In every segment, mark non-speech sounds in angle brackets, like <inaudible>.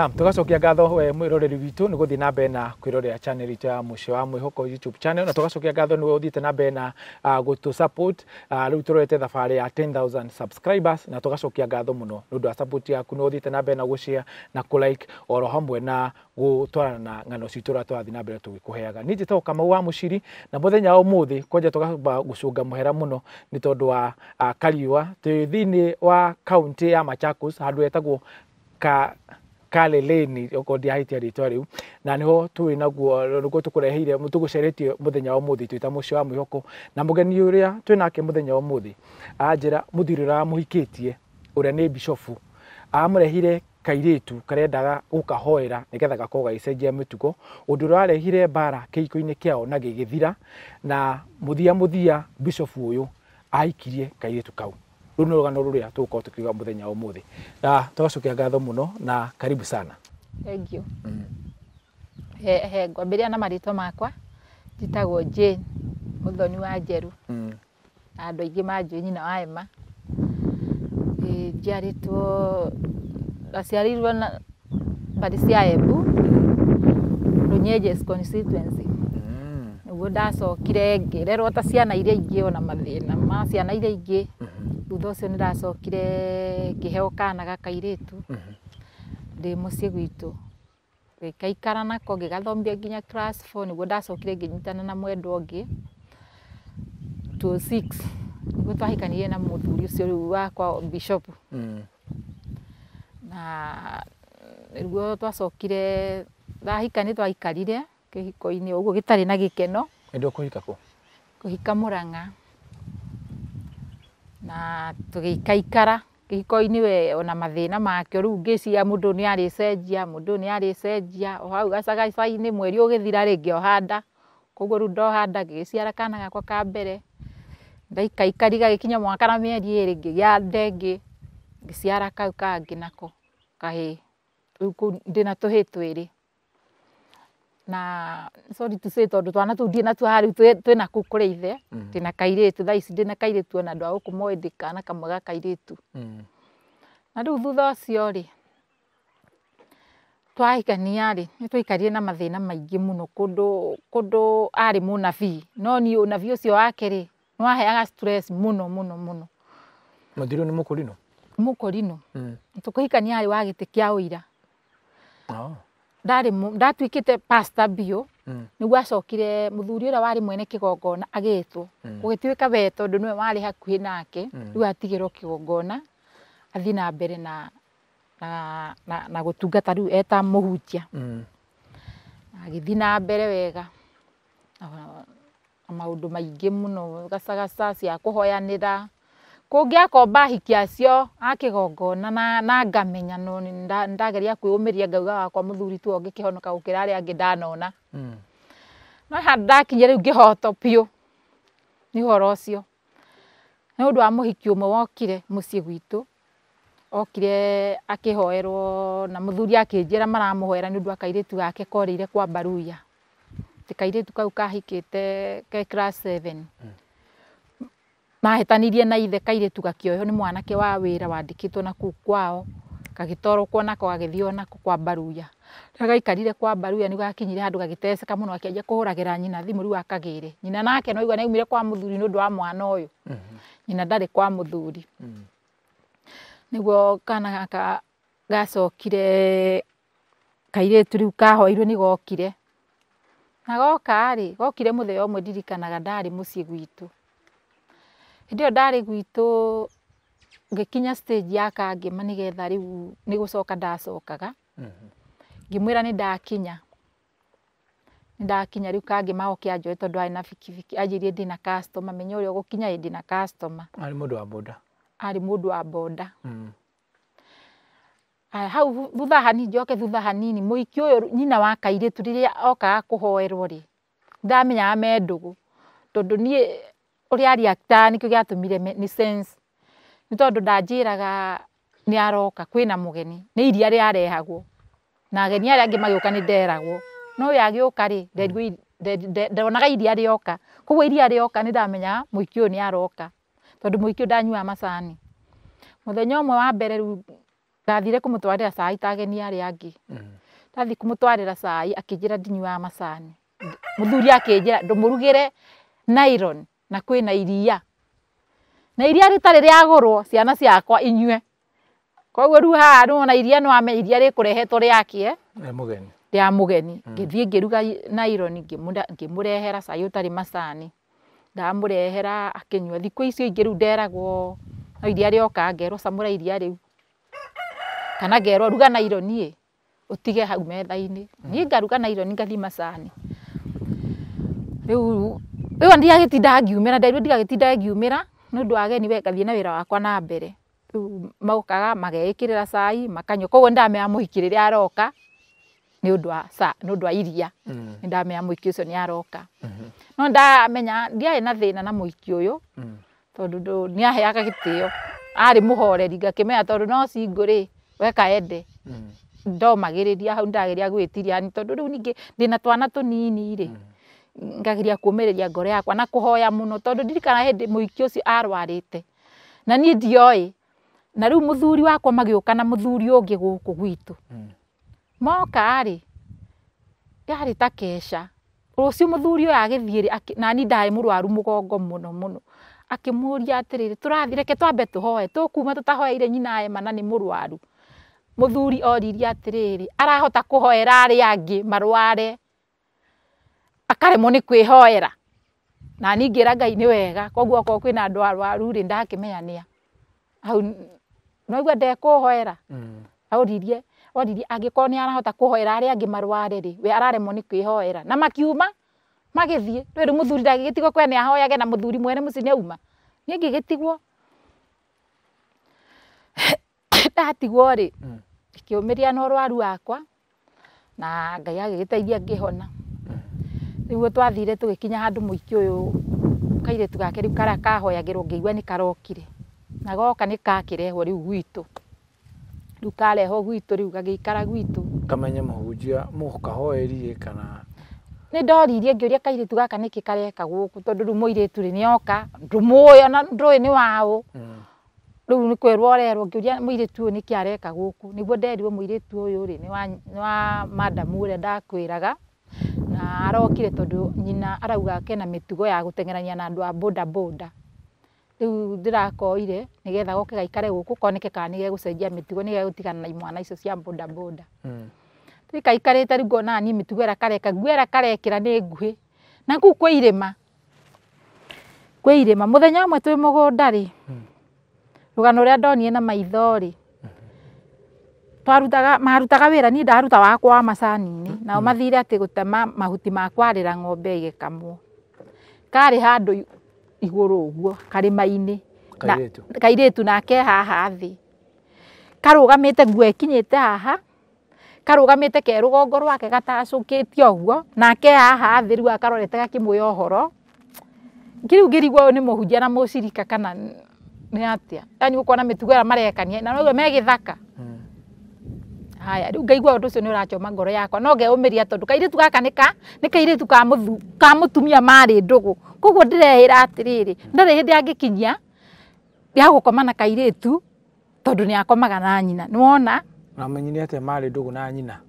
Naam, tugacokia ngatho we eh, mwiroreri witå nä gå thiä na mbere na kwä rorera channel itå ya må cio wa mwä YouTube channel na tugacokia ngatho nä we å na mbere na ah, gå tå support ah, rä u tå rorete thabarä ya 10000 subscribers na tugacokia ngatho må no nä å wa support yaku nä å na mbere na gå share na ku like oro hamwe na gå twarana na ng'ano citå rä a twarathiä na mbere tå gä kå heaga nä kamau wa må na må thenya å må thä kwanja tågamba gå muhera muno hera må no nä tondå wa ah, kariua twä thä wa kauntä ya machakos handå hetagwo ka Kale leni oko ndiahaitie rĩtwa na niho twĩ naguo nĩguo tũkũreheire tũgũceretie mũthenya wa mũthĩ twĩta mũciĩ wa mwĩhoko na mugeni uria twĩ nake mũthenya wa mũthĩ anjĩra mũthuri ũrĩa wamũhikĩtie ũrĩa nĩ bishofu amũrehire kairĩtu karendaga gũkahoera nĩgetha gakorwo gagĩcenjia mitugo ũndũ ũrĩa warehire mbara kĩhiko-inĩ kĩao na gigithira na muthia muthia bishofu uyu aikirie kairĩtu kau rå nä rå gano rå rä a tå gåkorwo tå kiuga må thenya å må thä na tågacokia ngatho må no na karibu sana thengiå ngwambä rä na marito makwa njitagwo jane må thoni wa njeru mm. na andå aingä manjå nyina wa ema njiarä ndaciarirwo ndaciarä na mbarä cia embu rå constituency nä mm. guo ndacokire ngä rerwo ta ciana iria ingä ona mathina ma ciana iria ingä thutha ucio niracokire ngiheo kana gakairitu mhm. ndi mucii gwitu ngikaikara nako ngigathomithia nginya class four niguo ndacokire nginyitana na mwendwa ungi two six niguo twahikanirie na muthuri ucio riu wakwa bishop mhm. na riguo twacokire thahika ni twaikarire kihiko-ini uguo gitari na gikeno ni ndio kuhika ku kuhika muranga na tugikaikara kihiko-ini we ona mathina makio riu ngiciria mundu ni cenjia mundu ni aricenjia o hau gacagaca-ini mweri ugithira ringi ohanda koguo riu ndohanda ngigiciara kana gakwa ka mbere ndaikaikari gagikinya mwaka na mieri iri ngigia ndengi ngiciara kau kangi nako kahii riu ndina tuhii twiri na sorry to say tondu twana tu ndie tu hari twina kuu kuri ithe mm-hmm. ndina kairitu thais ici ndina kairitu ona ndu aguku moe kana kamwe kairitu mm-hmm. na riu thutha ucio ri twahikania ri ni twaikarie na mathina maingi muno kundu kundu ari munabii no ni unabii ucio wake ri nwaheaga stress muno muno muno muthiru ni mukurino mukurino mm. tukihikania ari wa kia uira oh ndari ndatuikite pasta bio mm. niguo acokire muthuri uria wari mwene kigongona agitwo mm. gugituika we tondu niwe wari hakuhi nake mm. riu atigirwo kigongona athi na mbere na na, na, na gutungata riu eta muhunjia mm. agithi na mbere wega maundu maingi muno gacagaca cia kuhoyanira ngä akomba hiki acio a kigongona na ngamenya no ndageria kwiyumiria ngauga wakwa muthuri tu ongikihonoka gukira aria angi ndanona hmm. no ngä hoto riu nä piu ni uhoro cio ni undu wa å mwe wokire ciä gwitu okire akihoerwo na muthuri akinjira maramuhoera ni undu wa kairitu gake koreire kwa Mbaruya ti kairitu kau kahikite ke class 7 mm mahĩtanirie na ithe kaire kairĩtu gakĩoywo nĩ mwanake wa wĩra wandĩkĩtwo na kũu kwao gagĩtwarwo nako gagĩthiĩ onako kwa Mbaruya. Rĩrĩa gaikarire kwa Mbaruya nĩguo gakinyire handũ gagĩteceka mũno gakĩanjia kũhũragĩra nyina thimũ rĩu akagĩre. Nyina nake nĩwaigua nĩaumire kwa mũthuri nĩũndũ wa mwana ũyũ, mm-hmm. nyina ndarĩ kwa mũthuri. Mm-hmm. Nĩguo kana gaka gacokire kairĩtu rĩu kahoirwo gokire na goka rĩ, gokire mũthenya ũmwe ndirikanaga ndarĩ mũciĩ gwitũ Hindi iyo ndari gwitu ngikinya stage ya kangima nigetha riu nigucoka ndacokaga mm-hmm. ngimwira nindakinya ndakinya riu kangima oke anjoe tondu ari na bikibiki anjirie ndina customer menya uria ugukinya ndina customer ari mundu wa boda ari mundu wa boda mm. hau thutha hanini njoke thutha hanini muiki uyu nyina wa kairitu riria okaga kuhoerwo ri ndamenyaga me ndugu tondu nie uri ari actor nikio giatumire ni sense ni tondu ndanjiraga ni aroka kwina mugeni ni iria ri arehagwo na ageni ari angi magiuka ni nderagwo no ya agiuka ri ndonaga iria ri rioka koguo iria ri oka ni ndamenyaga muiki ni aroka tondu muiki uyu ndanyuaga macani muthenya umwe wa mbere ru ndathire kumutwarira cai ta ageni aria angi mm-hmm. ndathii kumutwarira cai akinjira ndinyuaga macani muthuri akinjira ndumurugire nylon na kwina iria na iria ritari riagurwo ciana ciakwa inyue koguo riu haha niwona iria niwame iria rikurehetwo riakie ria mugeni mm. ngithii ngiruga naironi ngimurehera cai utari macani ndamurehera akinyua thiku icio ingi riu nderagwo no iria oka ngerwo camũra iria riu kana ngerwo ruga naironi ĩ utige hau metha-inĩ ngaruga naironi ngathima macani rĩu wiwa ndigagätinda ngiumä ra nderwo ndigagätinda ngiumä ra nä å ndå wa geni wengathiä na wira wakwa na mbere rä mokaga mageä kä rä ra cai makanyua koguo nä ndamenya må hiki rä rä a aroka nä wa iria mm. ni ndame må hiki å cio aroka mm-hmm. no nda ndiarä ndia ina thina na må hiki mm. tondu yå tondå aheaga gitio ari o arä må horeri no cingå rä weka ende mm. ndomagä rä hau ndageria gwitiria ni tondu rä ningi ndina ndä na twana tå nini ngageria kumiriria ngoro yakwa na kuhoya muno tondu ndirikana hindi muiki ucio arwarite na nie ndioi na riu muthuri wakwa magiuka na muthuri ungi guku gwitu hmm. moka ari yari ta kesha rucio muthuri uyu na nani ndai murwaru mugongo muno muno akimuria atiriri turathi reke twambe tuhoe tukuma tutahoeire nyina ema na ni murwaru muthuri oririe atiriri arahota kuhoera ari angi marware akaremwo nä kwä hoera na ningä ra ngai nä wega koguo okorwo kwä na andå arwaru rä ndakä meyanä a noigua ndekå hoera aåririe mm. oririe angä korwo nä arahota kå hoera arä angä marware rä we araremwo nä kwä hoera na makiuma magä thiä rä rä må thuri ndagä gä tigwo kwe nä ahoyage na må thuri mwene må ci nä auma nä ngä gä tigwo <coughs> ndatigwo rä kä å mä ria na å rwaru wakwa na ngai agä gä teithia ngä hona niguo twathire tugikinya handu muiki uyu kairitu gake riu karia kahoyagirwo ngiigua ni karokire na goka ni gakirehwo riu gwitu riu karehwo gwitu riu gagiikara gwitu kamenya muhunjia mukahoerie kana nä ndoririe ngä å ria kairä gaka nä kareka gå kå tondå rä u må oka ndå ona ndå nä waå hmm. rä u nä kwerwo orerwo ngä å ria må areka gå kå nä guo nderirwo må irä tu å wa madamu å rä a ndakwä na arokire tondå nyina araugake na mä tugo ya gå tengerania na andå a bdabda rä u ndä rakoire nä getha goke gaikare gå kå konkekaa nägegåcenjia mä tugonägegå tigana namwana icio cia d hmm. kaikarä te rä ungonanie mä tugo ä rakareka ngu ä rakarekä ra nä nguhä na k u kw iräma kw iräma må thenya å mwe twä må gå ndarä rå hmm. gana å rä a ndonie na maithorä twarutaga marutaga wira ni ndaruta wakwa wa macani mm-hmm. ni na mathire ati gutema tema mahuti makwarä ng'ombe igekamwo kari handu iguru uguo kari maini kairetu inä kairä tu nake haha thä karå gamä te nguo ĩkinyä haha karå ke rugongo rwake gatacå uguo tie å guo nake haha thä rä akarorete gakä mwä ya å horo ngä rä u ngä rigwo na mucirika kana ni atia a yani gå korwo na marekania na noguo megithaka mm haya riu ngaigua undu ucio ni urachoma ngoro yakwa no ngeumiria tondu kairitu gaka ni ka ni kairitu ka mutumia mari ndugu koguo ndirehira atiriri ndari hindi angikinyia ya gukoma na kairitu tondu ni akomaga na nyina ni wona na menyini atia mari ndugu na nyina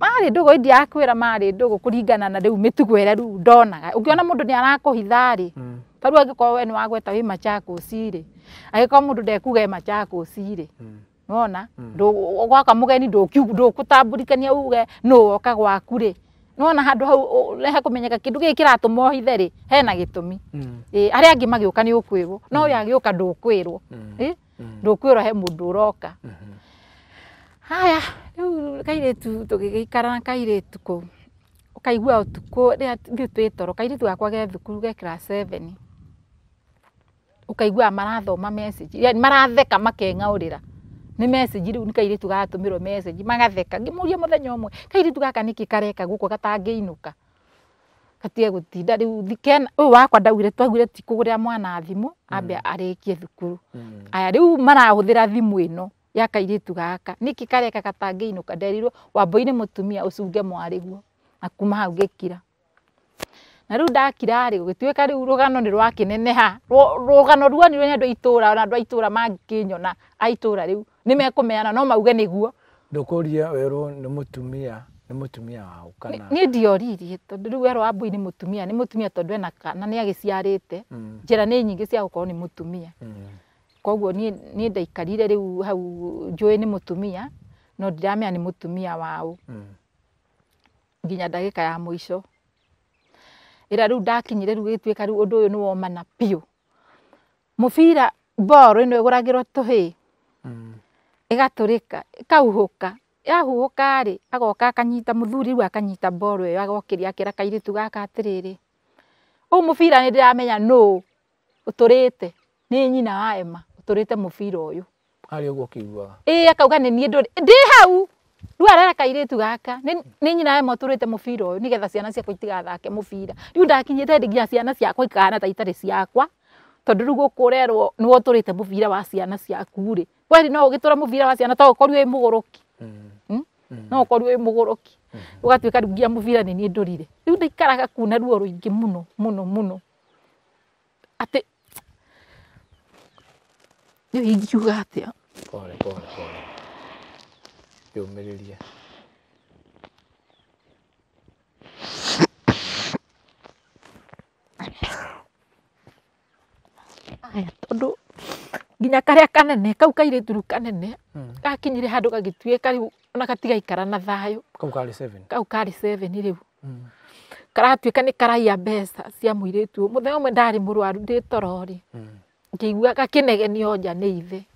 mari ndugu gå indi akwä marä ndå gå na rä mitugo mä tugo ndonaga ungiona mundu ni arakuhitha ri nä hmm. arakå hitha we nä wagweta wi machako ciri angä mundu må ndå ndekuga e macakå cirä wona mm. gwaka mugeni ndukutambũrikania uge nũ woka gwaku rĩ nona handå hau hekumenyeka kä ndå gä kä ratå mohithe rä hena gä tå mi mm. arä angä magä å ka nä å kwä rwo no yo mm. agä å ka ndå kwä rwo ndå kwä rwo he må ndå å roka mm-hmm. haya rä u kairä tu tå gä ikara na kairä tu kå u å kaigua å tukå rä a thiä twä toro kairä tu gakwa ge thukuru ge å kaiguaga marathoma maratheka makeng'aå rä ra nä message rä ni nä kairitu gatå mä rwo message magatheka ngimuria må ria må thenya å mwe kairitu gaka nä kä kareka gå kå katie inå ka gatige tinda u wakwa ndaugire twaugire ti gå mwana thimå ambe mm. arä kie thukuru mm. aya rä u marahå thä ra thimå ä no ya kairitu gaka nä kä kareka gatangä inå ka nderirwo wambå inä må tumia å cunge na kuma hau gä kira na riu ndakira ri gugituika riu rugano ni rwakineneha rugano rua ni rwenye itura na andu itura mangikinyona a itura riu ni mekumeana no mauge niguo ndukuria weru ni mutumia ni mutumia wa ukana ni ndioririe tondu riu werwo ambui ni mutumia ni mutumia tondu ena kana ni agiciarite mm. njira ni nyingi cia gukorwo ni mutumia mm. koguo ni ndaikarire riu hau njui ni mutumia no ndiramenya ni mutumia wau mm. nginya dagika ya muico ira riu ndakinyire riu gituika riu undu uyu ni womana piu mubira boro ino iguragirwo tuhi igaturika mm. ka yahuhuka ri agoka akanyita muthuri riu akanyita boro iyo agokiria akira kairitu gaka atiriri u mubira ni ndiramenya no uturite ni nyina wa ema uturite mubira uyu ari uguo kiiguaga ii akauga ni nie nduri ndi hau Rua rara arera tu gaka ni nyina emoturite mubira uyu nigetha ciana ciakwa itigathake mubira riu ndakinyite ndi nginya ciana ciakwa ikahana ta itari ciakwa tondu riu guku urerwo niwe uturite mubira wa ciana ciaku ri kweri no ugitura mubira wa ciana to ukorirwo wi muguruki hmm? mm. no ukorirwo wi muguruki mm. ugatuika riu nginya mubira ni nie ndurire riu ndaikaraga kuna ruo ruingi muno muno muno ati riu ingiuga atia pole pole pole aya tondå nginya karä a kanene kau kairä rĩu kanene gakinyire hmm. handũ gagĩtuĩka rä u ona gatigaikara na thayå kau karä rä u karatuä ka nä karaia mbeca cia må irä tu må thenya å mwe ndarä må rwaru ndä torori hmm. ngä igua gakä nja ithe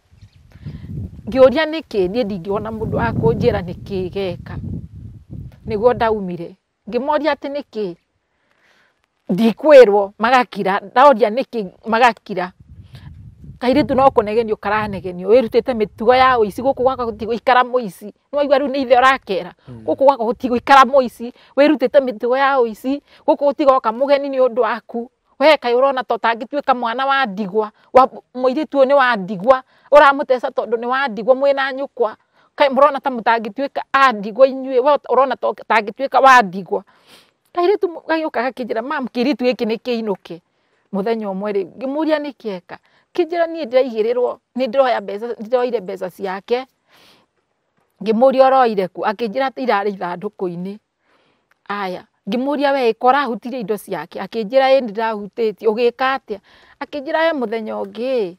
ngä nä niä ndingä ona må ndå wa kå njä ra nä kä geka nä guo ndaumire ngä moria atä nä kä ndikwä rwo magakira ndaoria nä kä magakira kairä tu nokå negenio karanegenio wä rutä te mä tugo ya å ici gå kå gwaka gå tigå ikara må ici nä waigua rä u nä ithe å rakera mm. gå kå gwaka gå tigå ikara må ici wä rutä te mä tugo ya å ici gå kå gå tigoka må geni nä å ndå waku wee kaä å rona to tangä tuä ka mwana wa ndigwa må irä tuo nä wa ndigwa uramuteca tondu ni wandigwa mwina nyukwa kai murona ta mutangituika andigwa inyue we urona tangituika wandigwa kairitu gaiukaga kijira mam kiri kiritu giki nikiinuke muthenya umwe ri ngimuria nikieka kijira nie ndiraigirwo nindiroya mbeca ndiroire mbeca ciake ngimuria oroire ku akinjira irari ithanduku-ini aya ngimuria we ikora hutirie indo ciake akinjira indi ndahutitie ugika atia akinjira we muthenya ungi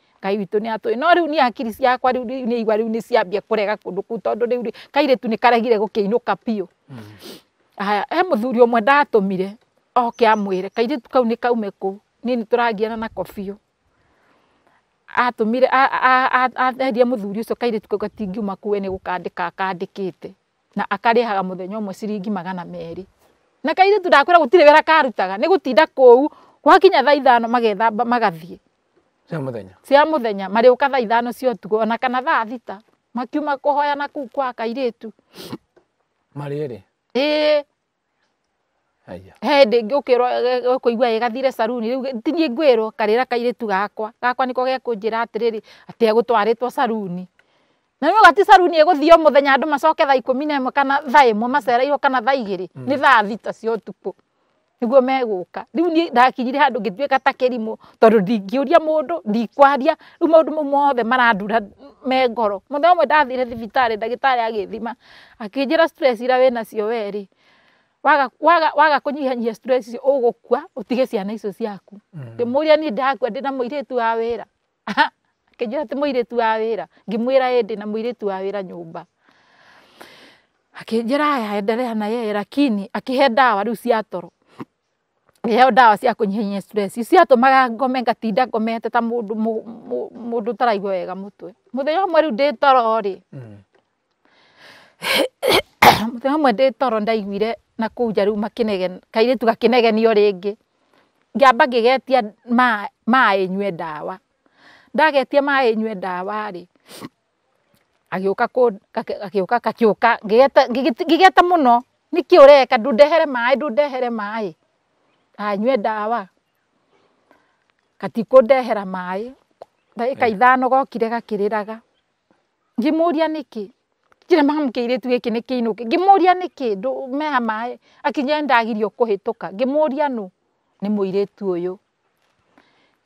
ngai witå nä atå no rä u nä akiri ciakwa rä u nä igua rä u nä ciambia kå rega kå ndå kå u tondå rä u kairä tu nä karegire gå kä inå ka biå mm. haya he må thuri å mwe ndatå mire oke amwä re kairä tu kau nä kaume kå u nä nä tå ragiana nako biå atå mire atherie må thuri å cio kairä tu kau gatingiuma kuwe nä gå kandä ka akandä kä te na akarä haga må thenya å mwe ciringi magana merä na kairä tu ndakwä ra gå tirä wä ra karutaga nä gå tinda kå u gwakinya thaa ithano magethamba magathiä cia muthenya cia muthenya mariuka thaa ithano cia tu ona kana thaa thita makiuma kuhoya na ku kwa kairitu mariri ii he ndingi ukirwo kuigua igathire saruni riu tinie ngwirwo karira kairitu gakwa gakwa niko gekunjira atiriri ati egutwaritwo saruni na nä gati saruni ägåthio må thenya andå macoke thaa ikå mi na kana thaa ä mwe iyo kana thaa igä rä nä mm. thaa thita tukå niguo meguka riu ni ndakinyire handu ngituika ta kirimu tondu ndingiuria mundu ndikwaria riu maundu mau mothe marandura me ngoro muthenya umwe ndathire thibitari ndagitari agithima akinjira stress ira wina cio weri waga waga waga kunyihanyihia stress icio ugukua utige ciana icio ciaku mm. ngimuria ni ndakwa ndina muiritu wa wira akinjira ti muiritu wa wira ngimwira indi na muiritu wa wira nyumba akinjira aya endelea na yeye lakini akihe dawa riu ciatoro ngiheo ndawa cia kunyihanyihia stress icio ciatumaga ngome ngatinda ngomete ta mundu mundu taraigua wega mutwe muthenya umwe riu ndi toro ri muthenya mm. <coughs> umwe ndi toro ndaiguire na kuu nja riu makinegena kairitu gakinegenio ringi ngiamba ngigetia maĩ nyue ndawa ndagetia maĩ nyue ndawa ri agiuka ku no gakiuka ngigeta ngigeta muno niki ureka ndudehere maĩ ndudehere maĩ ndanyue ndawa gatikundehera maĩ ndagika ithano gokire gakiriraga ngimuria niki ndiremanga kiiritu giki ni kiinuki ngimuria niki meha maĩ akinya ndagirio kuhituka ngimuria nuu ni muiritu uyu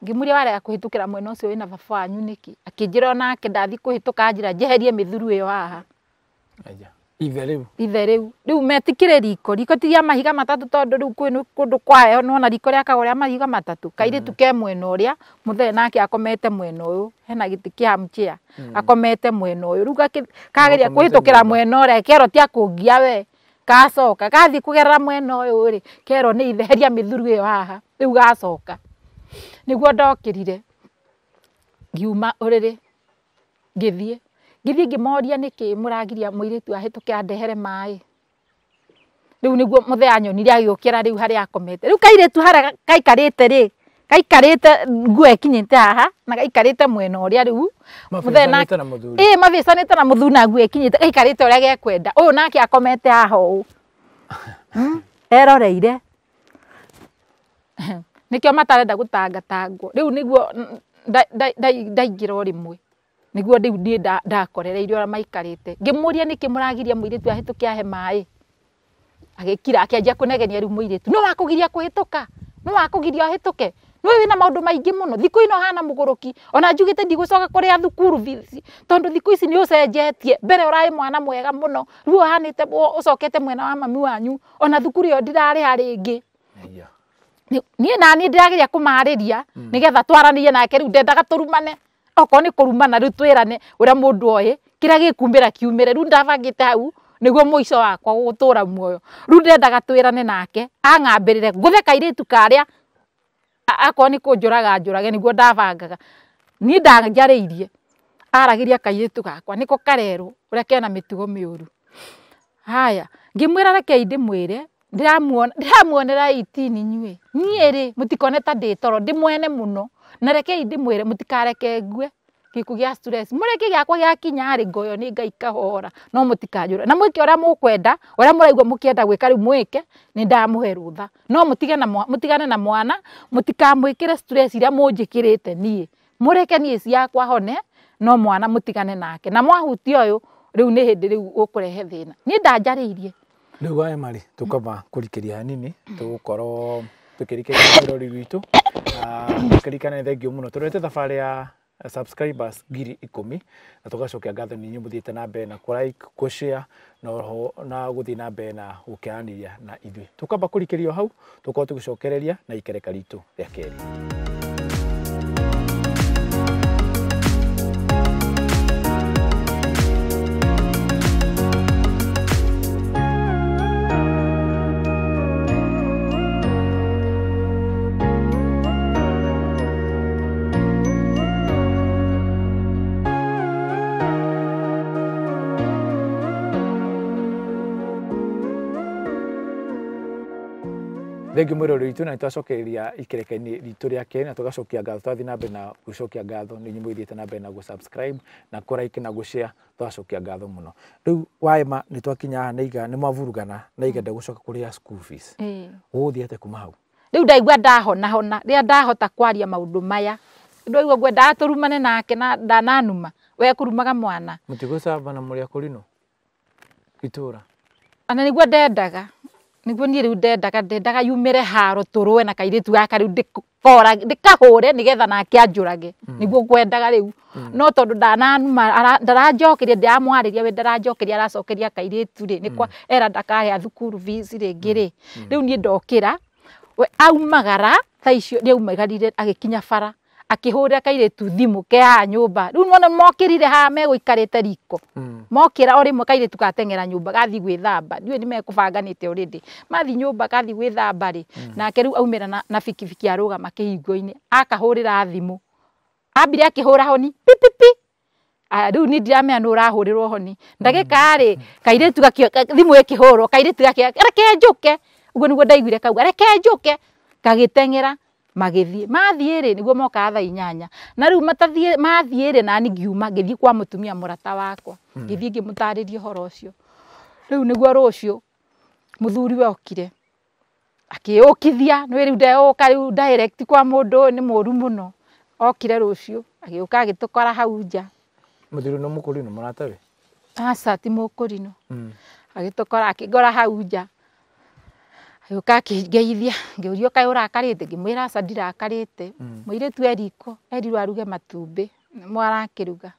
ngimuria warega kuhitukira mwena wä na baba wanyu niki akinjira onake ndathii kuhituka anjira njeherie ä yo haha u rä u metikire riko. Riko ti mahiga matatu tondu riu kwĩ kundu kwa heho nona riko rĩa kagwa rĩa mahiga matatu. tu mm. ke mwena ũrĩa mũthee nake akomete mwena ũyũ. Hena gĩtĩ kĩa armchair. Mm. Akomete mwena ũyũ. tå kä ra mwena a kerwo ti ngia we. Gacoka kå gerera mwena ũyũ rĩ kerwo nä itheria ä yo haha. u gacoka. Nĩguo ndokĩrire ngiuma ũrĩrĩ thiä ngä ngĩthiĩ ngĩmoria nĩkĩ mũragiria mũirĩtu ahĩtũke andehere maaĩ rĩu nĩguo mũthee anyonire agĩũkĩra rĩu harĩa akomete rĩu kairĩtu harĩa gaikarĩte rĩ gaikarĩte nguo ĩkinyĩte haha na gaikarĩte mwena ũrĩa rĩu mũthee nake ĩ mabĩcanĩte na mũthuri na nguo ĩkinyĩte gaikarĩte a gekwenda å yå nake akomete haha ũũ hmm? eroreire <laughs> nĩkĩo matarenda gũtangatangwo rĩu nĩguo mm, ndaingĩra rä mwe niguo riu ndie ndakorereire ora maikarite ngimuria niki muragiria muiritu ahituke ahe mai agikira akianjia kunegenia riu muiritu no wakugiria kuhituka no wakugiria ahituke no wina maundu maingi muno thiku ino hana muguruki ona njugite ndigucoka kuri athukuru fees tondu thiku ici ni ucenjetie mbere urai mwana mwega muno ruo hanite ucokete mwena wa mami wanyu ona thukuru iyo ndirariha ringi niä nani ndä rageria kå marä hmm. twaranirie nake rä ndendaga turumane okorwo nä kå rumana rä u twä rane å rä a må ndå oä kä rä a gä kumbä ra kiumä re rä u ndabangä te hau nä guo må ico wakwa gå tå ra muoyo rä u ndendaga twä rane nake angambä rä re ngå the kairä tu karä a akorwo nä kå njå raga njå rage nä guo ndabangaga niä ndanjarä irie aragä ria kairä tu gakwa nä ko karerwo å rä a kena mä tugo mä å ru haya ngä mwä ra rekei ndä mwä re ndä ramuonera itini nyuä niä rä må tikone ta ndä toro ndä mwene må no na rekei ndimwire mutikareke ngue gikuo gia stress mureki giakwa giakinya ri ngoyo ni ngai kahora no mutikajura na mwike uria mukwenda uria muraigua mukienda gwika riu mwike ni ndamuhe rutha no mutige na mutigane na mwana mutikamwikire stress iria munjikirite nie mureke nie ciakwa hone no mwana mutigane nake na mwahutia uyu riu ni hindi riu ukurehe thina ni ndanjariirie riu aya mari tukaba kurikiria hanini tugukorwo tukirikiria rori rwitu na kirikane thengio muno turete thabari ya subscribers giri ikumi na tugacokia ngatho nyumbu muthiite na mbere na kulike kushare na oho na guthi na mbere na gukiaraniria na ithuĩ tukamba kurikirio hau tukorwo tugicokereria na ikereka ritu rĩa keri rĩngĩ mwĩroreri witũ na nĩ twacokereria ikereke-inĩ ritũ rĩa ngatho twathiĩ na mbere na gũcokia ngatho nĩ inyuĩ mũthiĩte na mbere na gũ-subscribe na kũ-like na gũ twacokia ngatho mũno rĩu waema nĩ twakinya haha nĩ mwavurugana na igenda gũcoka kũrĩha school fees gũgũthiĩ atĩa kuma hau rĩu ndaigua ndahonahona rĩrĩa ndahota kwaria maũndũ maya ndaigua ngwendaga tũrumane nake na ndananuma we kũrumaga mwana mũtigũcambana mũrĩ akũrinũ itũra ana nĩguo ndendaga niguo niä rä u ndendaga ndendaga yumä re haro tå råe na kairä tu gaka rä u ndä kahå re nä getha nake anjå rage hmm. guo ngwendaga rä u hmm. no tondå ndaranjokä ria ramwarä ria we ndaranjokä ria aracokä ria kairä tu rä nä kwa hmm. era ndakahä a thukuru visi rä ngä rä rä u niä ndokä ra aumagara thaicio nä aumagarire agä kinya bara akihura kairitu thimu ke ha nyumba riu mona mokirire ha me guikarite riko hmm. mokira ori mwe kairitu gatengera nyumba gathi gwithamba ndiwe ni mekubanganite already mathi nyumba gathi gwithamba ri hmm. na keru aumira na, na fikifiki aruga kihingo-ini akahurira thimu ambire akihura honi pipipi Adu ah, ni ndiramenya ni urahurirwo honi ndagika hmm. ri kairitu thimu ikihurwo kairitu gake reke njuke uguo niguo ndaiguire kauga reke njuke gagitengera magithie mathiere niguo moka tha inyanya na riu matathie mathiere na ni ngiuma ngithie kwa mutumia murata wakwa hmm. ngithie ngimutariria horo ucio riu niguo rucio muthuri we okire akiukithia ni riu ndeuka riu direct kwa mundu ni muru muno okire rucio agiuka agitukora hau nja muthuri no mukuri no murata we asa ti mukuri no agitukora akigora hau nja g kageithia rikaå rakarä te ämwä rairakarä te miräturiaruge mm. e e matubarakä rugamå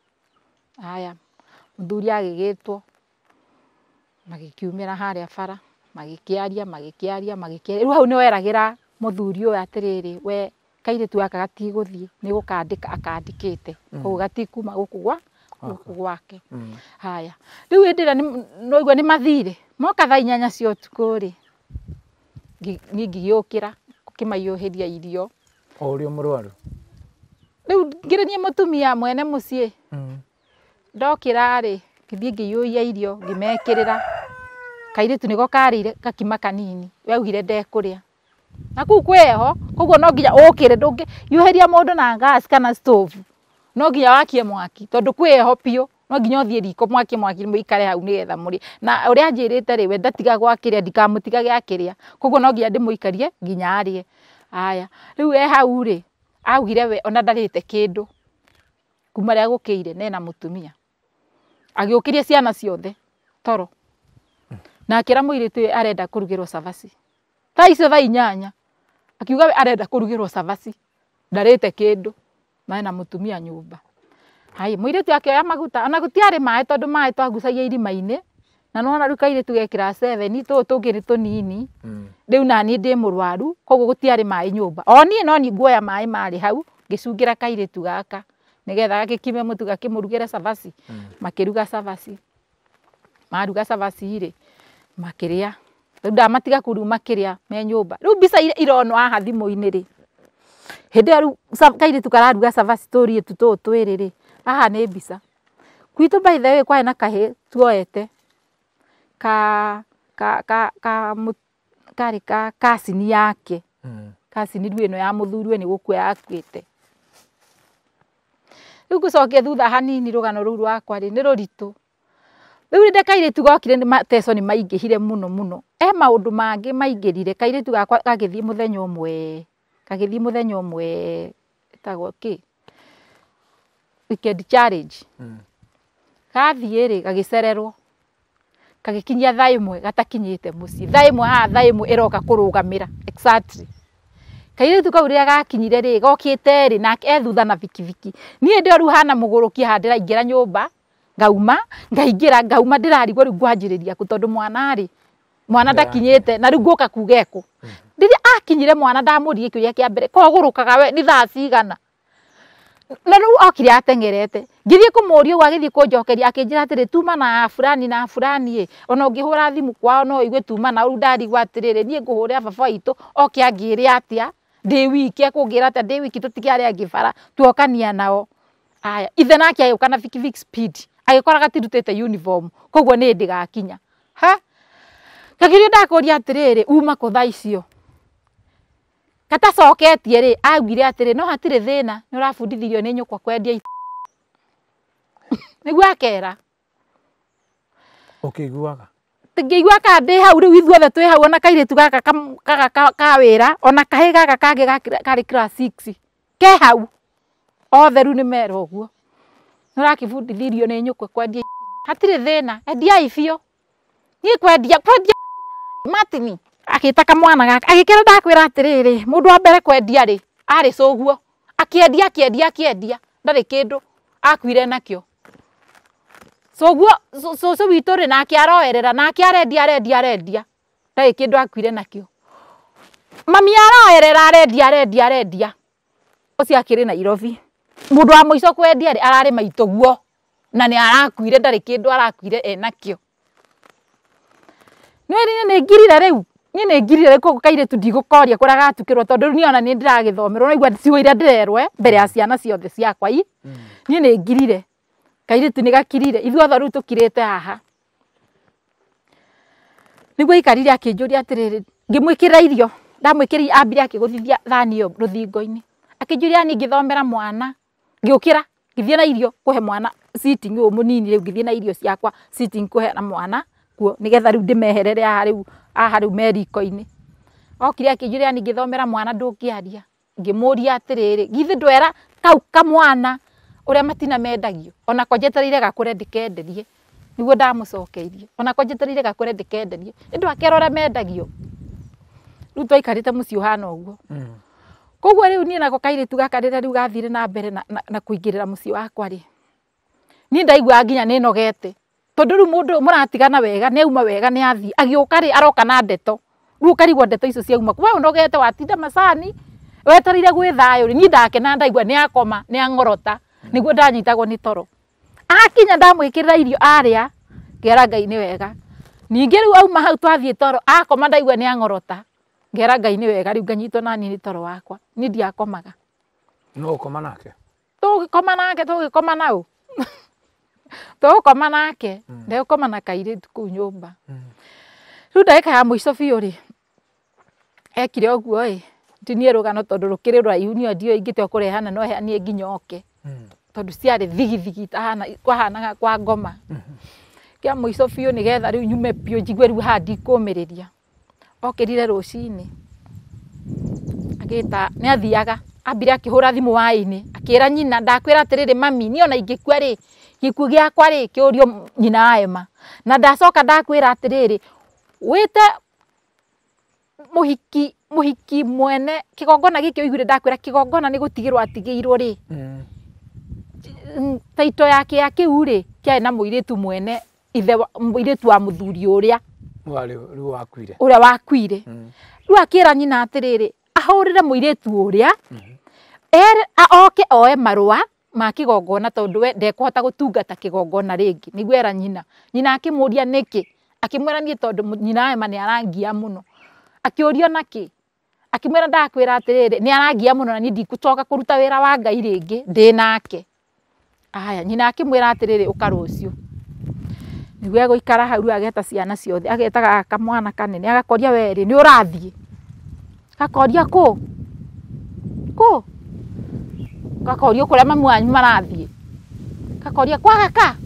thuri agä gä two magäkim ra ar amak u nä weragä ra må thuri å yå at rkairtu aka gatigå thiä näåakandä mm. kä teguaikaå mm. werä u ndä ä r iguo nä mathire mokathaainyanyacio tukårä niĩ hä ria irio o u ngä rä niä må tumia mwene mũciĩ mm. ndokĩra ngä yå ia irio ngĩmekĩrĩra kairĩtu nĩko ire gakima kanini waugire a na u kwä eho koguo no nginya ria må ndå na gas kana stove no nginya wakie mwaki tondå kwä eho biũ no nginya uthie riko mwaki mwaki muikare hau ni getha muri na uri anjirite ri we ndatiga gwakiria ndikamutiga gyakiria kugo no nginya ndimuikarie nginya arie aya riu e hau ri augire we ona ndarite kindu kuma agukire ne na mutumia agiukirie ciana ciothe toro na akira muiritu arenda kurugirwo cavaci thaa icio thaa inyanya akiuga arenda kurugirwo cavaci ndarite kindu na ena mutumia nyumba hai muiritu akioya maguta ona gutiari mai tondu mai twagucagia irima-ini na nona riu kairitu gekira seven tu tungi ni tunini mm. riu nani ndi murwaru koguo gutiari mai nyumba o nie no ni nguoya mai mari hau ngicungira kairitu gaka nigetha gagikime mutu gakimurugire cavaci makiruga mm. cavaci maruga cavaci ri makiria riu ndamatiga kuru makiria me nyumba riu mbica ironwo haha thimu-ini ri hindi iyo riu kairitu kararuga cavaci turitu tuu twiri ri haha nä mbica kwitå mbaitha ä kwarä na kahä tuoete aräka kacini yake kaciniru hmm. ä no yamå thurue nä gå kuo yakuä te rä u ngå cokie thutha hanini rå gano rå u rwakwarä nä rå ritå rä u rä ndä kairätu gokireteconi maingä hire må no må no e maå ndå mangä maingä rire kairätu thimå thenya åmw gagä thiä må thenya å mwe tagok wicked challenge mm. gathiä rä gagä cererwo gagikinyia thaa imwe gatakinyite muci thaa imwe ha thaa imwe iroka kurugamira exactly kairitu kau ria gakinyire ri gokite ri nake ethutha na vikiviki nie ndio riu hana mugurukia handira ingira nyumba ngauma ngaingira ngauma ndirarigwo riu ngwanjiriria ku tondu mwana ri mwana ndakinyite na riu guka kugeku ndiria hmm. akinyire mwana ndamurie kiuria kia mbere kogurukaga we ni thaa cigana na riu okire atengerete ngithie kumuria ugu agithie kunjokeria akinjira atiri tuma na fulani na fulani i ona ngihura thimu kwao no igwe tuma na riu ndarigwa atiriri nie nguhurira baba witu oke angire atia ndi wiki akungira atia ndi wiki tutige aria angi bara tuokania nao aya ithe nake agiuka na vikivik speed agikoraga tirutite uniform koguo ni ndigakinya ha ngagirio ndakuria atiriri uma kutha icio gatacoketie rä augire atä rä no hatirä thä na nä ni rabundithirio nä nyå kwendia <laughs> nä guo akera å kä iguaga ka ndä hau rä u ithuothe twä hau ona kairä tu gaka ka wä ra ona kahä gaka class 6 ke hau othe rä ni nä å guo nä å ni nyukwa kwendia hatirä thä na endiai biå kwendia kwendia matini agita kamwana gaka agikira ndakwira atiriri mundu wa mbere kwendia ri ari coguo akiendia akiendia akiendia ndari kindu akuire nakio coguo cucu witu ri nake aroerera nake arendia arendia arendia ndarä kä ndå akuire nakio mami aroerera arendia arendia arendia åcio akä rä nairobi må wa må kwendia rä ararä maitå na nä arakuire ndarä kä ndå enakio nä rä ngirire rä u ni nä ngirire kå kairä tu ndigåkoria kå rä agatukä rwo tondå ni ona nä ndä ragäthomerwo naigua ciå iria ndä eh, mbere ya ciana ciothe ciakwa i mm. niä nä ngirire kairä tu nä gakirire ithuothe rä u tå kirä te haha nä guo aikarire akä njå ria atä rä rä ngä mwä kä ra irio ndamwä kä rä ambire akä gå thithia thani ä yo rå thingo-inä akä njå ria ni thomera mwana ngä å kä ra ngä thiä na irio kå he mwana sitting å må nini rä u ngä thiä na irio ciakwa sitting kå he na mwana kuo nigetha riu rä u riu meherere aha riu u meriko-inä okire akä njä nä mwana ndå ngä aria ngä må ndwera kau kamwana å matina mendagio ona njetereire gakure re ndä kenderie nä guo ndamå cokeirie onako njetereire gakå mendagio riu u twaikarä te må ciä å hana å guo hmm. koguo rä u nako kairä gaka rä riu gathire na mbere na kå ingä rä ra wakwa ri niä ndaiguaga nginya nä nogete tondu riu mundu muratigana wega ni auma wega ni athi agiuka ri aroka na ndeto riu ukarigwa ndeto icio ciauma kuwa unogete watinda macani wetereire gwi thayo ri nie ndakena ndaigua ni akoma ni angorota niguo ndanyitagwo ni toro akinya ndamwikirira irio aria ngera ngai ni wega ningi riu auma hau twathii toro akoma ndaigwa ni angorota ngera ngai ni wega riu nganyitwo na ni toro wakwa ni ndiakomaga no ukoma nake tugikoma nake tugikoma nau <laughs> tokoma nake mm. ndegukoma na kairitu kuu nyumba mm. riu ndagika ya muico biu ri ekire uguo i ndinie rugano tondu rukiri rwa union ndio ingite okurehana no heanie nginya oke mm. tondu ciarä thigithigi kwahanaga kwa ngoma kä a må ico biå nä getha rä u nyume biå njigue rä u haha ndikå mä rä ria okä rire rå cinä agä ta nä athiaga ambire akä hå ra thimå wainä akä ra nyina ndakwä ra atä rä rä mami niä ona ingä kua rä gikuo giakwa ri ki urio rio nyina wa na ndacoka ndakwä ra atä rä rä wä te må hiki mwene kä gongona gä kä å iguire ndakwä ra kä gongona nä gå tigä rwo atigä irwo rä mm. mm, taito yake ya kä u rä kä na må irä tu mwene ithe må irä tu wa må thuri å rä a å rä a wakuire rä u ra nyina atä rä rä ahå rä re må irä tu å mm-hmm. rä er, a oke oe marå a ma kigongona tondu we ndekuhota gutungata kigongona ringi niguo era nyina nyina akimuria niki akimwira nie tondu nyina ema ni arangia muno akiuria naki akimwira ndakwira atiriri ni arangia muno na nie ndigucoka kuruta wira wa ngai ringi ndi nake aya nyina akimwira atiriri uka rucio niguo eguikara hau ageta ciana ciothe agetaga kamwana kanene agakoria weri ni urathie gakoria ku ku gakorio kuria mamu wanyu marathie gakoria kwa gaka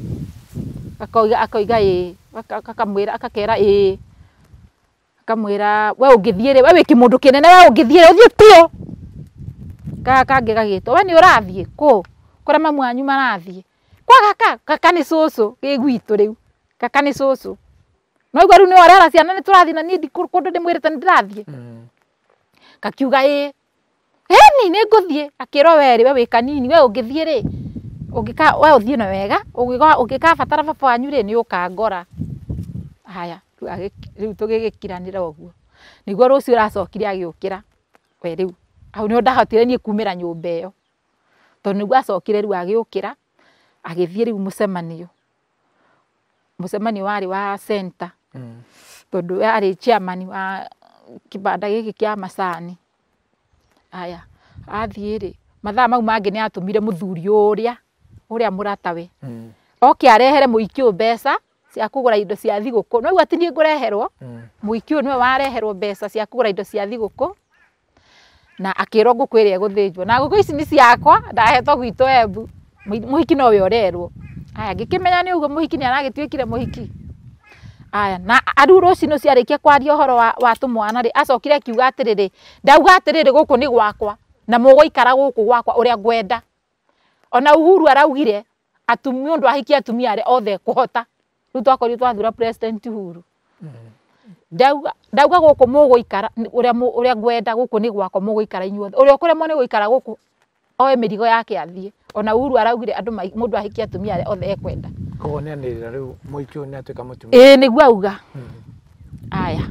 gakoiga akoiga ii gakamwira akakera ii akamwira we ungithie ri we wiki mundu kinene we ungithie ri uthie tio gaka kangi gagitwo we ni urathie ku kuria mamu wanyu marathie kwa gaka gaka ni cucu gi gwitu riu gaka ni cucu noigua riu ni orera ciana ni turathie na niĩ kundu ndimwirite ni ndirathie mm. gakiuga ii eni ni nguthie akiro we ri we wi kanini we ungithie ri ungika we uthie na wega ungika ungikabatara baba wanyu ri ni ukangora haya riu tugigikiranira uguo niguo rucio uracokire agiukira we riu hau nio ndahotire ni kumira nyumba iyo tondu niguo acokire riu agiukira agithie riu mucemanio mucemanio wari wa center mm. tondu ari chairman wa kibanda giki kia macani aya athiä rä mathaa mau mangä nä mire må thuri å rä a å rä a må ratawe hmm. oke arehere må iki å mbeca cia kå gå ra indo cia thigå kå noigua ti niä ngå reherwo må hmm. iki å nä we wareherwo mbeca cia kå gå ra indo cia thigå kå na akä rwo ngå kå ä rä a gå thä njwo na ngå kå ici nä ciakwa ndahetwo gwitå embu må hiki nowe å rerwo aya ngä kä menya nä å guo må hiki nä aragä tuä kire må hiki aya na aru rucino ciarĩkia kwaria ũhoro wa, wa tũmwana ri acokire akiuga atiriri ndauga atiriri guku ni gwakwa na mũgũikara guku gwakwa ũrĩa ngwenda ona Uhuru araugire atumia ũndũ ahiki atumia arĩa othe kũhota rĩu twakorirwo twathura president Uhuru mm-hmm. ndauga ndauga gũkũ mũgũikara ũrĩa ũrĩa ngwenda gũkũ nĩ gwakwa mũgũikara inyuothe ũrĩa ũkũremwo nĩ gũikara guku oe mirigo yake athie ona Uhuru araugire andu mũndũ ahiki atumia arĩa othe ekwenda kũhonanĩrĩra rĩu mũikiũ nĩ atuĩka mũtumia ĩĩ nĩguo auga mm-hmm. aya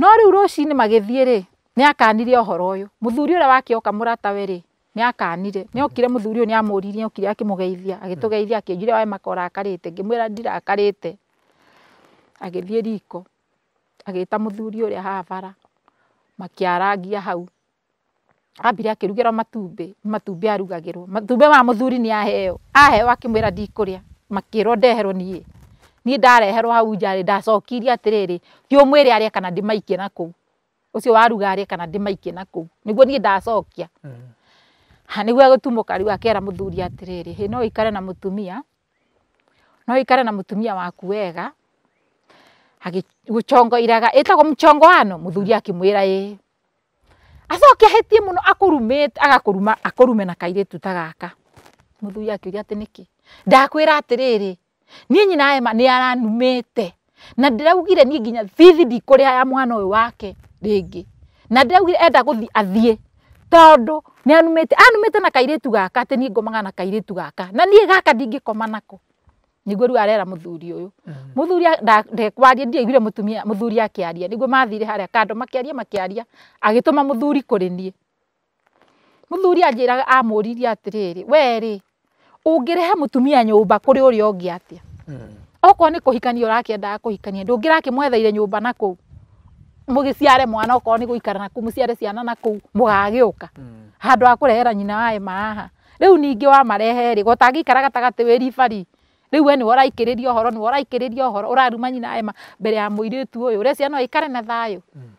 no rĩu rũcinĩ magĩthiĩ rĩ nĩ akanire ũhoro ũyũ mũthuri ũrĩa wake oka mũratawe rĩ nĩ akanire nĩ okire mũthuri ũyũ nĩ amũririe okire akĩmũgeithia agĩtũgeithia mm-hmm. akĩnjire waĩ maka ũrakarĩte ngĩmwĩra ndirakarĩte agĩthiĩ riko agĩta mũthuri ũrĩa haha bara makĩarangia hau ambire akĩrugĩrwo matumbĩ matumbĩ arugagĩrwo matumbĩ ma mũthuri nĩ aheo aheo akĩmwĩra ndikũrĩa makiro ndeherwo niĩ ni ndareherwo hau nja ndacokirie atiriri ti ũmwĩre arĩe kana ndĩmaikie na kũu ũcio waruga arĩe kana ndĩmaikie na kũu nĩguo niĩ ndacokia mm. ha nĩguo agĩtumũka rĩu akĩra muthuri atiriri he no ikare na mutumia no ikare na mũtumia waku wega iraga agĩgũchongoiraga ĩtagwo mchongoano mũthuri akĩmwĩra ĩĩ acoke ahĩtie mũno akũrumĩte agakũruma akũrume na kairĩtu ta gaka mũthuri akĩũria atĩ nĩkĩ ndakwira atiriri nie nyina ema ni aranumete na ndiraugire nie nginya thithi ndikuriha ya mwana uyu wake ringi na ndiraugire enda guthi athie tondu ni anumete anumete na kairitu gaka ati nie ngomaga na kairitu gaka na nie gaka ndingikoma nako niguo riu arera muthuri uyu muthuri mm. ndekwaria ndiaiguire mutumia muthuri akiaria niguo mathire haria kando makiaria makiaria agituma muthuri kuri nie muthuri anjiraga amuririe atiriri weri ungirehe mutumia nyumba kuri uri ungi atia hmm. okorwo ni kuhikania hikania å rakä kå hikania ndå ngä rakä na kå mugiciare mwana okorwo ni guikara na kå muciare ciana na kå mugagiuka hmm. handu gagä wa kå nyina wae maha riu ningi wa marehe ri ikara gatagatä wä ribari rä u we nä waraikä rä ria å horo uraruma nyina ema mbere ya muiritu uyu tu ciana ikare na thayå hmm.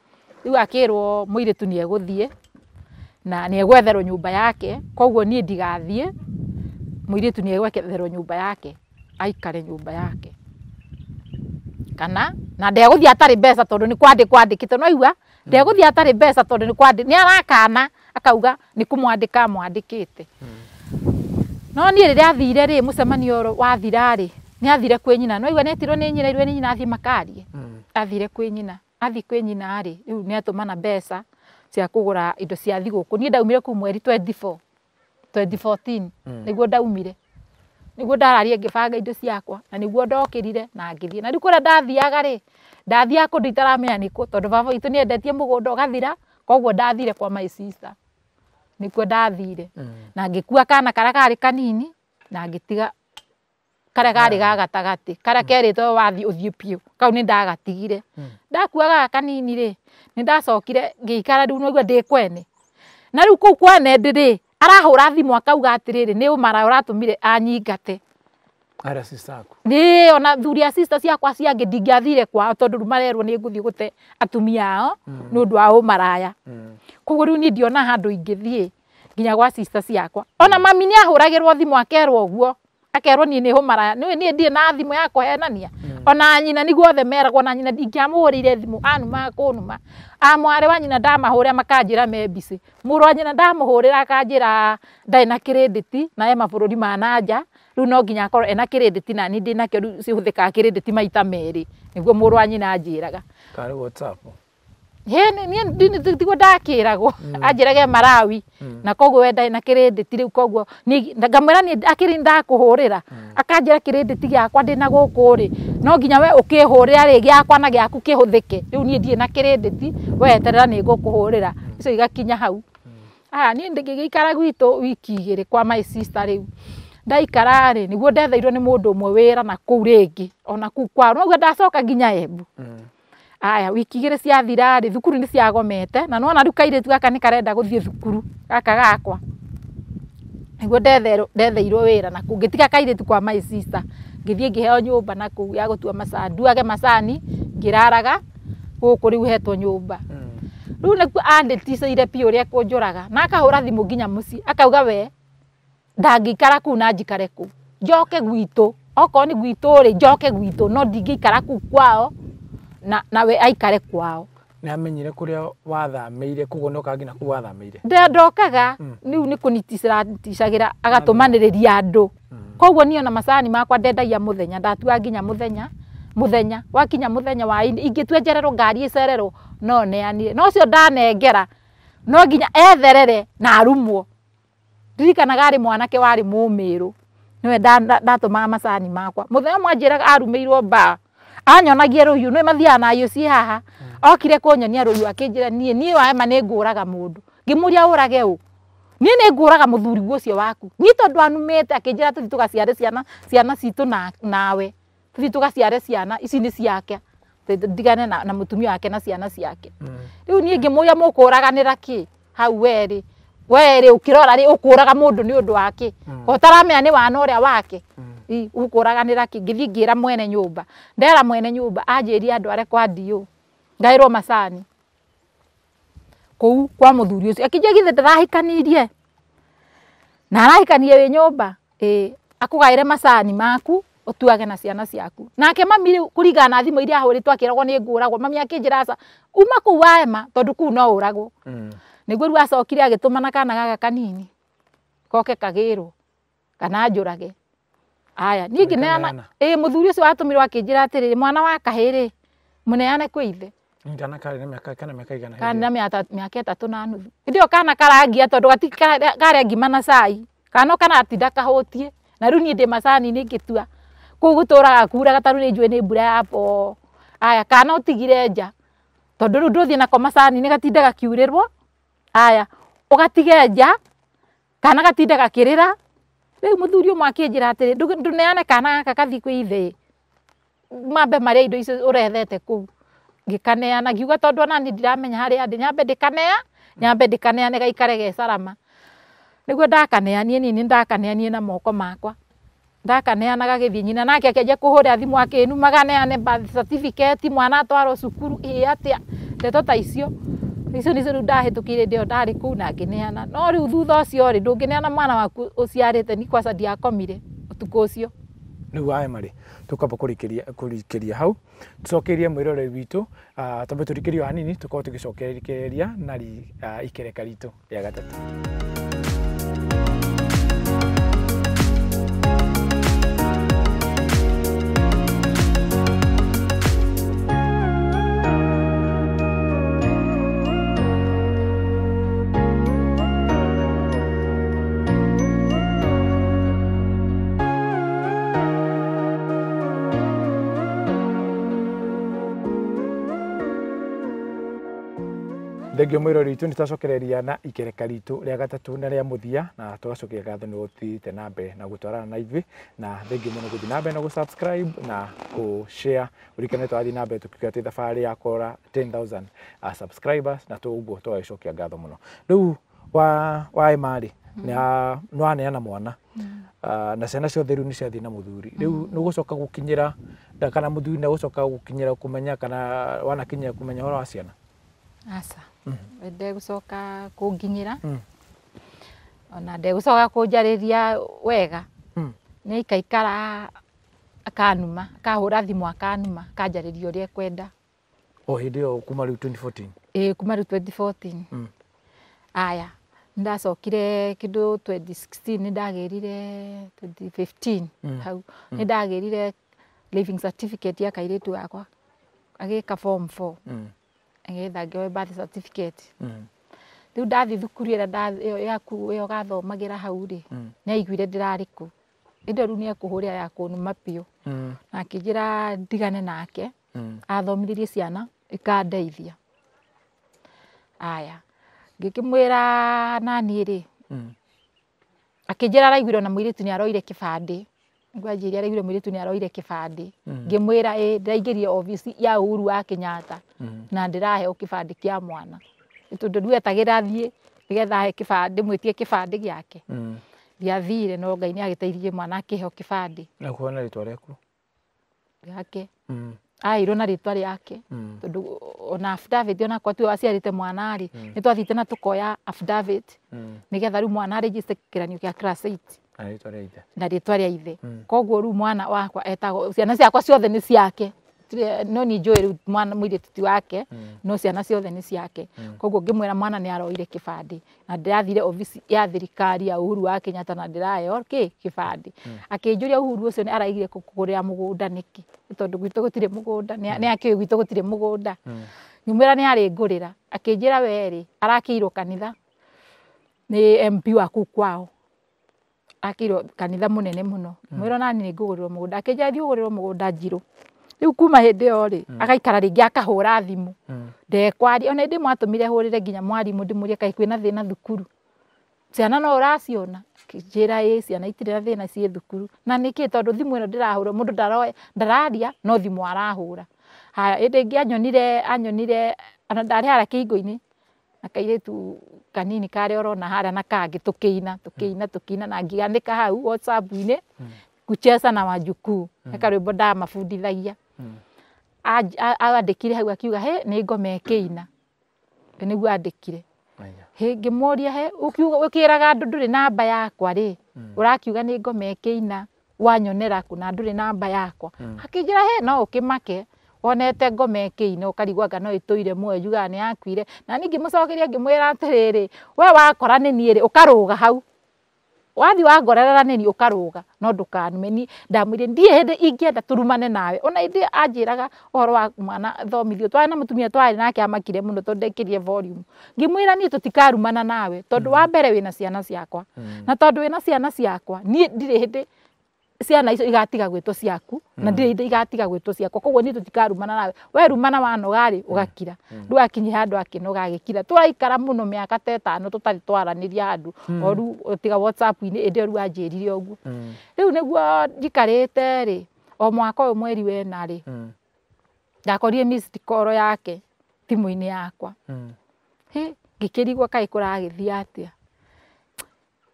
riu akirwo muiritu ni eguthie na ni egwetherwo nyumba yake koguo niä ndigathie muiritu ni egwekererwo nyumba yake aikare nyumba yake kana na ndeguthii atari mbeca tondu ni kwandikite no igua ndeguthii atari mbeca tondu ni kwandi ni arakana akauga ni kumwandika mwandikite no nie riria athire ri mucemanio wathira ri ni athire kwi nyina no igua netirwo ni nyina irwe ni nyina athii makarie athire kwi nyina athi kwi nyina ri riu ni atumana mbeca cia kugura indo cia thiguku nie ndaumire kuu mweri 24 2014 hmm. niguo ndaumire niguo ndararie ngibanga indo ciakwa na niguo ndokirire na ngithie na riu kuria ndathiaga ri ndathiaga kundu itaramenya niku tondu baba witu niendetie mugunda gathira koguo ndathire kwa my sister nikuo ndathire hmm. na ngikua kana karia kari kanini na ngitiga karia gari hmm. ga gatagati karia keritwo wathi uthii piu kau ni ndagatigire ndakuaga kanini ri ni ndacokire ngikara riu naigua ndi kwene na riu kuu kwene ndi ri ra thimå akauga atiriri ni umara å ratå ara anyingate ni ona thuri acista ciakwa ciangä ndingäathire kwao tondå rä marerwo nä ngå thiä gå te atumia ao nä å ndå wa å maraya mm. koguo rä u niä ndiona handå ingä thiä nginya gwa cista ciakwa ona mami nä ahå ragä rwo thimå akerwo å guo akerwo ni nä hå ni ni ndiä na thimå ya kåhenania mm. ona nyina ni guothe meragwo na nyina ndingiamå rä ire thimå anuma kånuma amwarä wa nyina ndamahå rä a makanjä ra me mbicä må wa nyina ndamå hå rä ra akanjä ra na credit na ema mabå rå ri ma nanja rä u no ginya akorwo ena credit na ni nani na nakio si huthika credit kaga maita merä nä guo må rå wa nyina anjä raga thigwo ndakiragwo mm. anjirage marawi mm. na koguo wenda na kirindi ti riu koguo ra ni akiri ndakuhurira mm. akanjira kirindi ti giakwa ndi na guku ri no nginya we ukihurira ri giakwa na giaku kihuthike riu nie ndie na kirindi ti we eterera ni ngukuhurira icio igakinya hau aya nie ngigiikara gwitu wiki igiri kwa my sister riu ndaikara ri niguo ndetheirwo ni mundu umwe wira na kuu ringi ona kuu kwao noguo ndacoka nginya embu mm aya wiki igä rä ciathira rä thukuru nä ciagomete na nona rä u kairä gaka nä karenda gå thiä thukuru gaka gakwa niguo ndetheirwo wä ra nakå ngä tiga kairä tu kwa maicista ngä thiä ngä heo nyå mba nakå u ya gå tua macani nduage macani ngä raraga gå kå rä u hetwo nyå mba hmm. rä u nä kuo andäticeire pi å rä a kå njå raga na akahå ra thimå nginya må ciä akauga we ndangä ikara kå u na njikare kå u njoke gwitå okorwo nä gwitå rä njoke gwitå no ndingä ikara kå u kwao nawe aikare kwaomnyirekahamrandokaga hmm. u näkånitiraticagä ra hmm. agatå manä rä ria andå hmm. koguo niona macni makwa ndendagia måthenya ndatuga ya heyamhenyat ci ndanengera noninya etherere na arumwo ndirikanaga rä mwanake warä må märå ndatå magamacni makwamthea mr arum irwo anyonagia rå yå nä mathiaga nayå ci haha mm. okire kunyonia rå yå akä njä ra niä niä waema nä ngå raga må ndå ngä må ria å rage å niä nä ngå raga må thuri guo cio waku niä tondå anumä te akä njä ra tå thi tå gaciare ciana ciana citå nawe tå thi tå gaciare ciana ici nä ciake ndigane na, na mutumia wake na ciana ciake mm. rä u niä ngä må ria må kå raganä ra kä hau werä werä å kä rora rä å kå raga må ndå nä å ndå wakä mm. otaramenya nä wana å rä a wake mm ukuraganira ki ngithi ngira mwene nyumba ndera mwene nyumba anjiri andu are kwa dio ngairo masani kuu kwa muthuri ucio akije githe ndarahikanirie na arahikanie wi nyumba e akugaire masani maku utuage na ciana ciaku nake mami kuringana na thimo iria ahuritwa akiragwo ni nguragwo mami akinjiraca uma ku waema tondu kuu no uragwo mm. niguo riu acokire agitumana kana gaga kanini koke kagirwo kana njurage aya ni ngä ana e må thuri å cio watå mä mwana wa kahä rä må neane ithe kana kare na mä aka igana kana mä aka na nuthu ä ndä ä yo kana karangia tondå gatikkarä ngima na cai kana kana atinda kahå tie na rä u niä ndä macani nä ngä tua kå gå tå raga kuraga ni u nä njuä nä mbura yabo aya kana å tigire nja tondå rä u ndå thiä nako macani nä gatinda gakiurä rwo aya å gatige nja kana gatinda gakä rä rä u må thuri å mwe akä njä ra atä rä ndå neane kana gaka kathi kwä ithe mambe marä a indo icio å rethete kå u ngä kaneana ngiuga tondå onani ndiramenya harä a ndä nyambe ndä kanea nyambe ndä kaneane gaikare ge carama nä guo ndakaneanie nini ndakaneanie na moko makwa ndakaneana gagäthiä nyina nake akäanjia kå hå rä a thimå akä numaganeane mwana atwarwo cukuru ä atä a ndeto ta icio icio nicio riu ndahitukire ndio ndari kuu na ngineana no riu thutha ucio ri ndungineana mwana waku uciarite ni kwaca ndiakomire utuku ucio riu aya mari tukamba kurikiria hau tucokerie mwirore witu uh, ah, tambe turikirie hanini tukorwo tugicokereria na uh, ikereka ritu ria gatatu thengio mwä rori itå nä twacokereria na ikereka ritå rä a gatatå na rä a må thia na tågacokeria gatho nä gåthiite na mbere na gå na ithuä na thengio må no gå na mbere na gå na gå å rikane twathiä na mbere tå kiuga atä ya kora 10000 uh, subscribers na tå guo twagagäcokia gatho må no rä u wa ni nä waneana mwana hmm. uh, na ciana ciothe rä u nä ciathiä na må thuri rä u hmm. nä gå coka kana må thuri nä gå coka kana wanakinyä ra kå menya å wa ciana Asa. Mm. ndegå coka kå nginyä ra mm. ona ndegå coka kå njarä ria wega mm. nä ikaikara akanuma akahå ra thimå akanuma akanjarä ria å rä a ä kwenda ohä ndää yokum ukuma rä u aya nä ndacokire kä ndå nä ndagä rire hau nä ndagä rire a kairä tu gakwa agä ka ngetha ngewe birth certificate mm. riu ndathi thukuru ira yaku iyo gathomagira hau ri mm. ni aiguire ndirari ku indo ru ni ekuhuria ya kunuma mapio mm. na kijira ndigane nake athomithirie ciana ikandeithia aya ngikimwira nani ri akijira araiguirwo na muiritu ni aroire kibandi ngwajiri rä u mwiritu nä aroire kä bandä mm-hmm. ngä mwä ra ya uhuru wa kinyata mm-hmm. na ndä raheo kä bandä kä mwana tondå ndu etagira thie nigetha getha he kibandi mwä tie kä bandä gä ake mm-hmm. ndiathire no ngai nä agä mwana akä heo kä bandä na kuona rä twa rĩaku airwo ah, na ritwa riake hmm. tondu ona affidavit ona kwa tu mwana rä hmm. ni twathite na tukoya affidavit rä u mwana register kiranio ranio class 8 na ritwa ria ithe hmm. koguo u mwana wakwa etagwo ciana ciakwa ciothe ni ciake no ni njå mwana mũirĩtu ti wake mm. no ciana ciothe nĩ ciake mm. koguo ngĩmwĩra mwana nĩ aroire kĩbandĩ na ndĩrathire obici ya thirikari ya uhuru wa Kenyatta na ndĩraheo kä kĩbandĩ mm. akĩnjũria uhuru ũcio nĩ araigire kũgũrĩra mũgũnda nĩkĩ tondũ gwitũ gũtirĩ mũgũnda nĩ mm. akĩũĩ gwitũ gũtirĩ mũgũnda mm. ngĩmwĩra nĩ arĩ ngũrĩra akĩnjĩra werĩ arakĩirwo kanitha nĩ MP waku kwao akĩirwo kanitha mũnene mũno mm. mwĩra nani nĩ ngũgũrĩrwo mũgũnda akĩnjĩra thiĩ ũgũrĩrwo mũgũnda njirũ riu kuma hindi yo ri mm. agaikara ringi akahura thimu mm. ndekwari ona ndi mwatumire hurire nginya mwarimu ndimurie kai kwina thina thukuru ciana no uraciona njira ä ciana itirä na thä na ciä thukuru na nä kä tondå thimå ä no ndärahå ra må ndå ndararia no thimå arahå ra ä ndä ngä anyonire anyonire ona ndarä hara kä ingo-inä na kairä tu kanini karä orona harä a na kangä tå kä ina tå kä ina mm. tå kä ina na ngiganä ka hau whatsapp-inä kuchesa na majukuu eka rwä mbo ndamabundithagia awandĩkire hau akiuga hĩ nĩ ngoma ĩkĩina nĩguo andĩkire hĩ ngĩmũria hĩ ũkĩraga andũ ndũrĩ namba yakwa rĩ hmm. ũrakiuga nĩ ngoma ĩkĩina wanyonera kũ na ndũrĩ namba yakwa hmm. akĩnjĩra he no ũkĩmake wonete ngoma ĩkĩina ũkarigwo anga no ĩtũire muoyo yugaga nĩ yakuire na niĩ ngĩmũcokeria ngĩmwĩra atĩrĩrĩ we wakora nĩ niere rĩ ũkarũga hau wathi wangorerera nini ukaruga no ndukanume ni ndamwire ndie hindi ingienda turumane nawe ona indi anjiraga uhoro wa mwana thomithio twa na mutumia ri nake amakire muno tondu ndekirie volume ngimwira ni tutikarumana nawe tondu hmm. wa mbere wina ciana ciakwa hmm. na tondu wina ciana ciakwa ni ndire hindi ciana icio igatiga gwitwo ciaku na mm. ndirä igatiga gwitwo ciakwa koguo ni tutikarumana nawe we rumana wanogarä mm. ũgakira ugakira mm. handå akena å gagä kira tå raikara må no mä aka ta ätano tå tiga whatsapp-inä ä ndä o rä riu niguo rire å guo rä u nä guo o mwaka å yå mweri na ri ndakorire miss koro yake timu inä yakwa he kä rigwo kuragithia kå ragä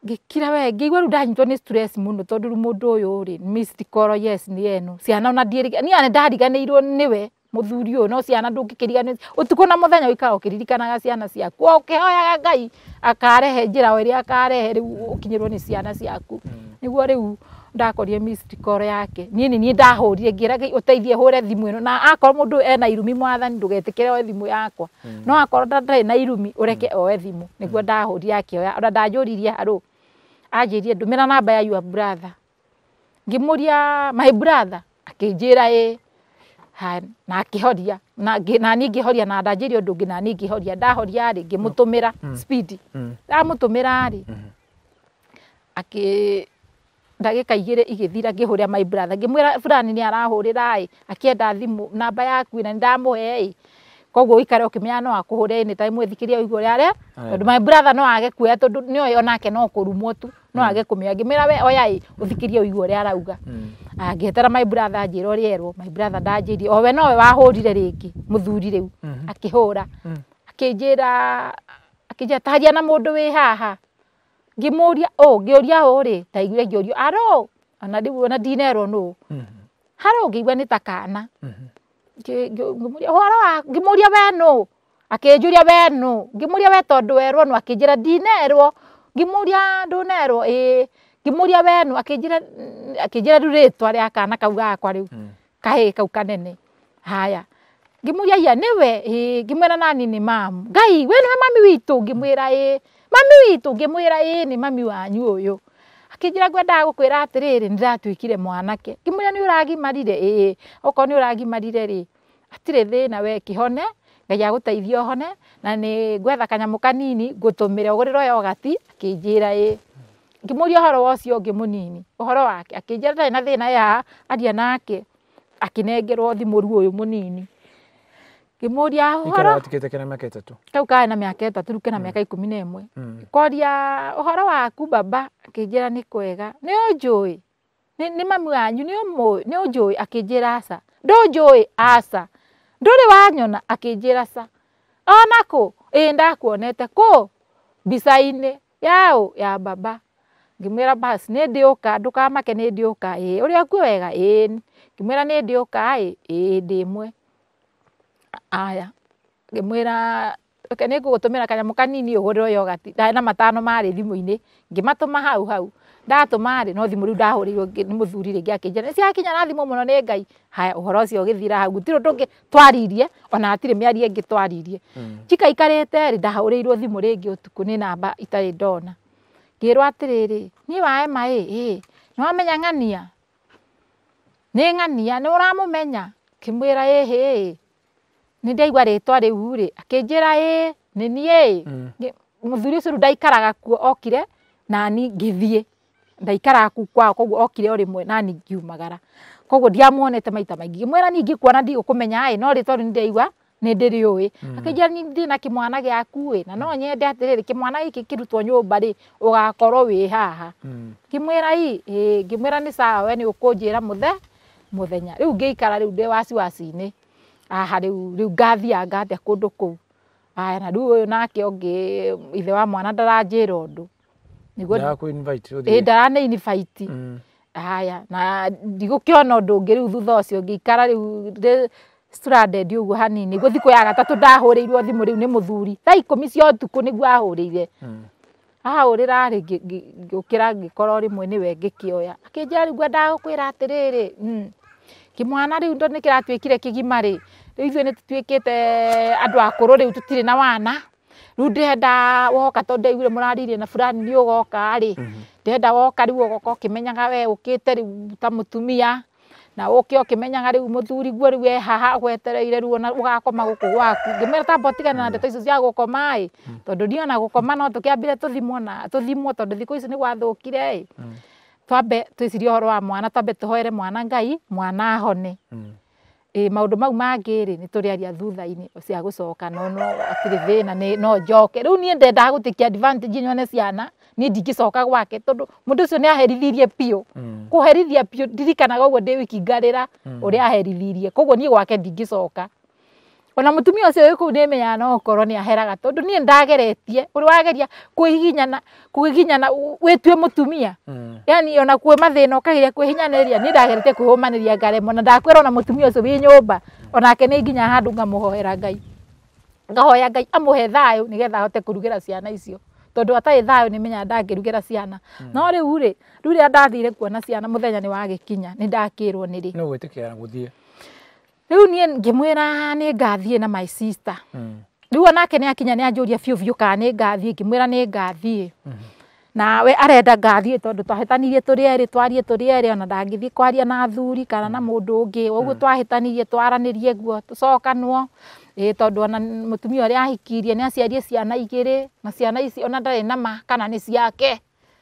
ngikira we ngiwa ru ndanyitwa ni stress muno tondu ru mundu uyu ri missed call yes ni yenu ciana na ndiri ni ane ni we muthuri uyu no ciana ni utuko na muthenya uikara ukiririkanaga ciana ciaku o ukihoyaga ngai akarehe njira we ri akarehe ri ukinyirwo ni ciana ciaku hmm. niguo riu ndakorire missed call yake niä nä niä ndahårire ngira ra uteithie hå re thimå ä na akorwo mundu ndå ena irumi mwathani ndågetä kä re oe thimå yakwa hmm. no akorwo ndarä na irumi å reke oe thimå nä guo hmm. ndahå rire akä oya ona ndanjå ririe arå anjirire ndumira namba ya your brother ngimuria my brother akinjira ha na kihoria na na ni ngihoria na ndanjiria ndu ngina ni ngihoria ndahoria ri ngimutumira mm. mm. speed mm. ndamutumira ri mm-hmm. aki ndagika igire igithira ngihuria my brother ngimwira fulani ni arahurira ai akienda thimu namba yaku na ndamuhe ai koguo ikare ukimenya no akuhure ni time withikiria uigure are tondu my brother no age kuya tondu ni onake no kurumwo tu no hmm. age kumia ngimira we oya i uthikirie uigue uria arauga hmm. angetera my brother anjira uria erwo my brother ndanjirie owe we wahurire ringi muthuri riu hmm. akihura akinjira akinjira taria na mundu wi haha ngimuria o ngiuria o ri ndaiguire ngiuria aro ana riu wona dinero no haro ngiigua ni ta kana horo ngimuria we no akinjuria we no ngimuria we tondu werwo no akinjira ndinerwo ngimuria ndunerwo ii ngimuria wenu akinjira akinjira riu ritwa ria kana kau gakwa riu hmm. kahii kau kanene haya ngimuria ya niwe ii ngimwira nani ni mamu ngai we niwe mami witu ngimwira ii mami witu ngimwira ii ni mami wanyu uyu akinjira ngwendaga gukwira atiriri ndiratuikire mwanake ngimwira ni uragimarire ii okorwo ni uragimarire ri atire thina we kihone ngai agå o hone na nä ngwetha kanyamå kanini ngũtũmĩre ũgũrĩrwo yogati akĩnjĩra ĩĩ ngĩmũria ũhoro wa ũcio ũngĩ mũnini ũhoro wake akĩnjĩra ndarĩ na thĩna ya aria nake akĩnengerwo thimũ rĩu ũyũ mũnini ngĩmũria ũhoro kau karĩ na mĩaka ĩtatũ rĩu kena hmm. mĩaka ikũmi na ĩmwe hmm. ngĩkoria ũhoro waku baba akĩnjĩra nĩ kwega nĩ ũnjũĩ nĩ mami wanyu nĩ ũnjũĩ akĩnjĩra aca ndũnjũĩ aca nduri wanyona akinjira ca ona kå ä ndakuonete kå mbica-inä yaå ya baba ngimwira bas nä ndä ka ndukamake nä ndä ka ä å rä a kuo wega ä ngimwira nä ndä ka ä ä ndä mwe aya ngimwira ke nä ngå gå tå mä ra kanyamå kanini å gå rä yogati na matano marä thimå-inä ngä matå ma hau hau ndatuma rä no thimå rä u ni muthuri ringi nä må thuri rä ngä akä na thimå må no ngai haya uhoro ucio githira cio å gä twaririe ona atire mä arie twaririe hmm. chika ikarete ri ndahå rä irwo thimå rä ngä å namba itari ndona ngirwa atiriri ni wae rä e waema ä wamenya ng'ania ni ng'ania ni uramumenya kimwira e he ni ra ä hä nä ndaigua rä twa rä u rä akä njä ra ä nä niä hmm. må thuri å cio ndaikaraga kuo okire nani ngä thiä ndaikara ku kwao koguo okire o rimwe na ngiumagara koguo ndiamuonete maita maingĩ mwĩra niĩ ngĩkuona ndigũkũmenya ai no rĩ tondũ nĩndĩraigua nĩ ndĩrĩ uwi mm. akaigua ni ndi na kĩmwana gĩaku wi na no nyende atĩrĩrĩ kimwana gĩkĩ kirutwo nyumba ri ũgakorwo wi haha kimwera mm. i e, ngĩmwĩra ni sawa we nĩ ũkũnjĩra mũthe mũthenya rĩu ngĩikara rĩu ndĩ wasi inĩ aha riu rĩu ngathianga atĩa kundu kũu aya na riu ũyũ nake ũngĩ ithe wa mwana ndaranjira ũndũ ä ndara nä invite mm. haya na ndigå kä ona å ndå å ngä rä u thutha å cio ngä ikara rä u stranded å guo hanini gå thikå ya gatatå ndahå rä irwo thimå rä u nä må thuri thaa ikå mi cia tukå nä guo ahå rä ire mm. ahå rä ra rä ngå kä ra ngä korwo rä mwe nä we ngä kä oya akä njä ra rä u ngwendaga kwä ra atä rä mm, rä kä mwana rä u ndå nä kä ratuä kire kä gima rä rä u ithuä nä tå tuä kä te andå akå rå rä u tå tirä na wana riu ndenda woka to ndaiguire muraririe na fulani ni ugoka ri mhm. ndenda woka riu ugoka ukimenyaga we ukite riu ta mutumia na uke ukimenyaga riu muthuri guo riu e gwetereire riu ona ugakoma guku gwaku ngimera ta mbotigana na mhm. ndeto icio cia gukoma i mhm. tondu ni ona gukoma no tukiambire tuthimwo na tuthimwo tondu thiku ici ni gwathukire i twambe twicirie uhoro wa mwana twambe tuhoere mwana ngai mwana ahone ä ndå mau mangä rä nä tå rä aria thutha-inä cia gå coka no atirä thä na no njoke rä u niä ndendaga gå tä kia advantage nyone ciana niä ndingä coka gwake tondå må ndå å cio nä aherithirie piå kå herithia piå ndirikanaga å guo ndä wiki ngarä ra å rä a aherithirie koguo niä gwake ndingä coka ona mutumia ucio wi kuu nimenyaga no koro ni aheraga tondu ni ndageretie uri wageria kwihinyana kwihinyana wetue mutumia mm. yani ona kwi mathina ukageria kwihinyaniriria ni ndageretie kwihumaniria ngare mona ndakwira ona mutumia ucio wi nyumba ona ke ni ginya handu ngamuhoera ngai ngahoya ngai amuhe thayu nigetha hote kurugira ciana icio tondu atai thayo ni menya ndangirugira ciana mm. no riu ri rä rä u ndathire kuona ciana muthenya ni wagikinya ni ndakirwo ni ri no gwä guthie riu nie ngimwira ni ngathie na my sister hmm. riu onake ni akinya ni anjuria biu biu kana ni ngathie ngimwira ni ngathie hmm. na we arenda ngathie tondu twahitanirie turi eri twarie turi eri ona ndangithie kwaria na thuri kana na mundu hmm. ungi uguo twahitanirie twaranirie guo tucokanwo ä tondå ona må tumia å rä a ahikirie nä aciarie ciana igä rä na ciana ici ona ndarä ma kana nä ciake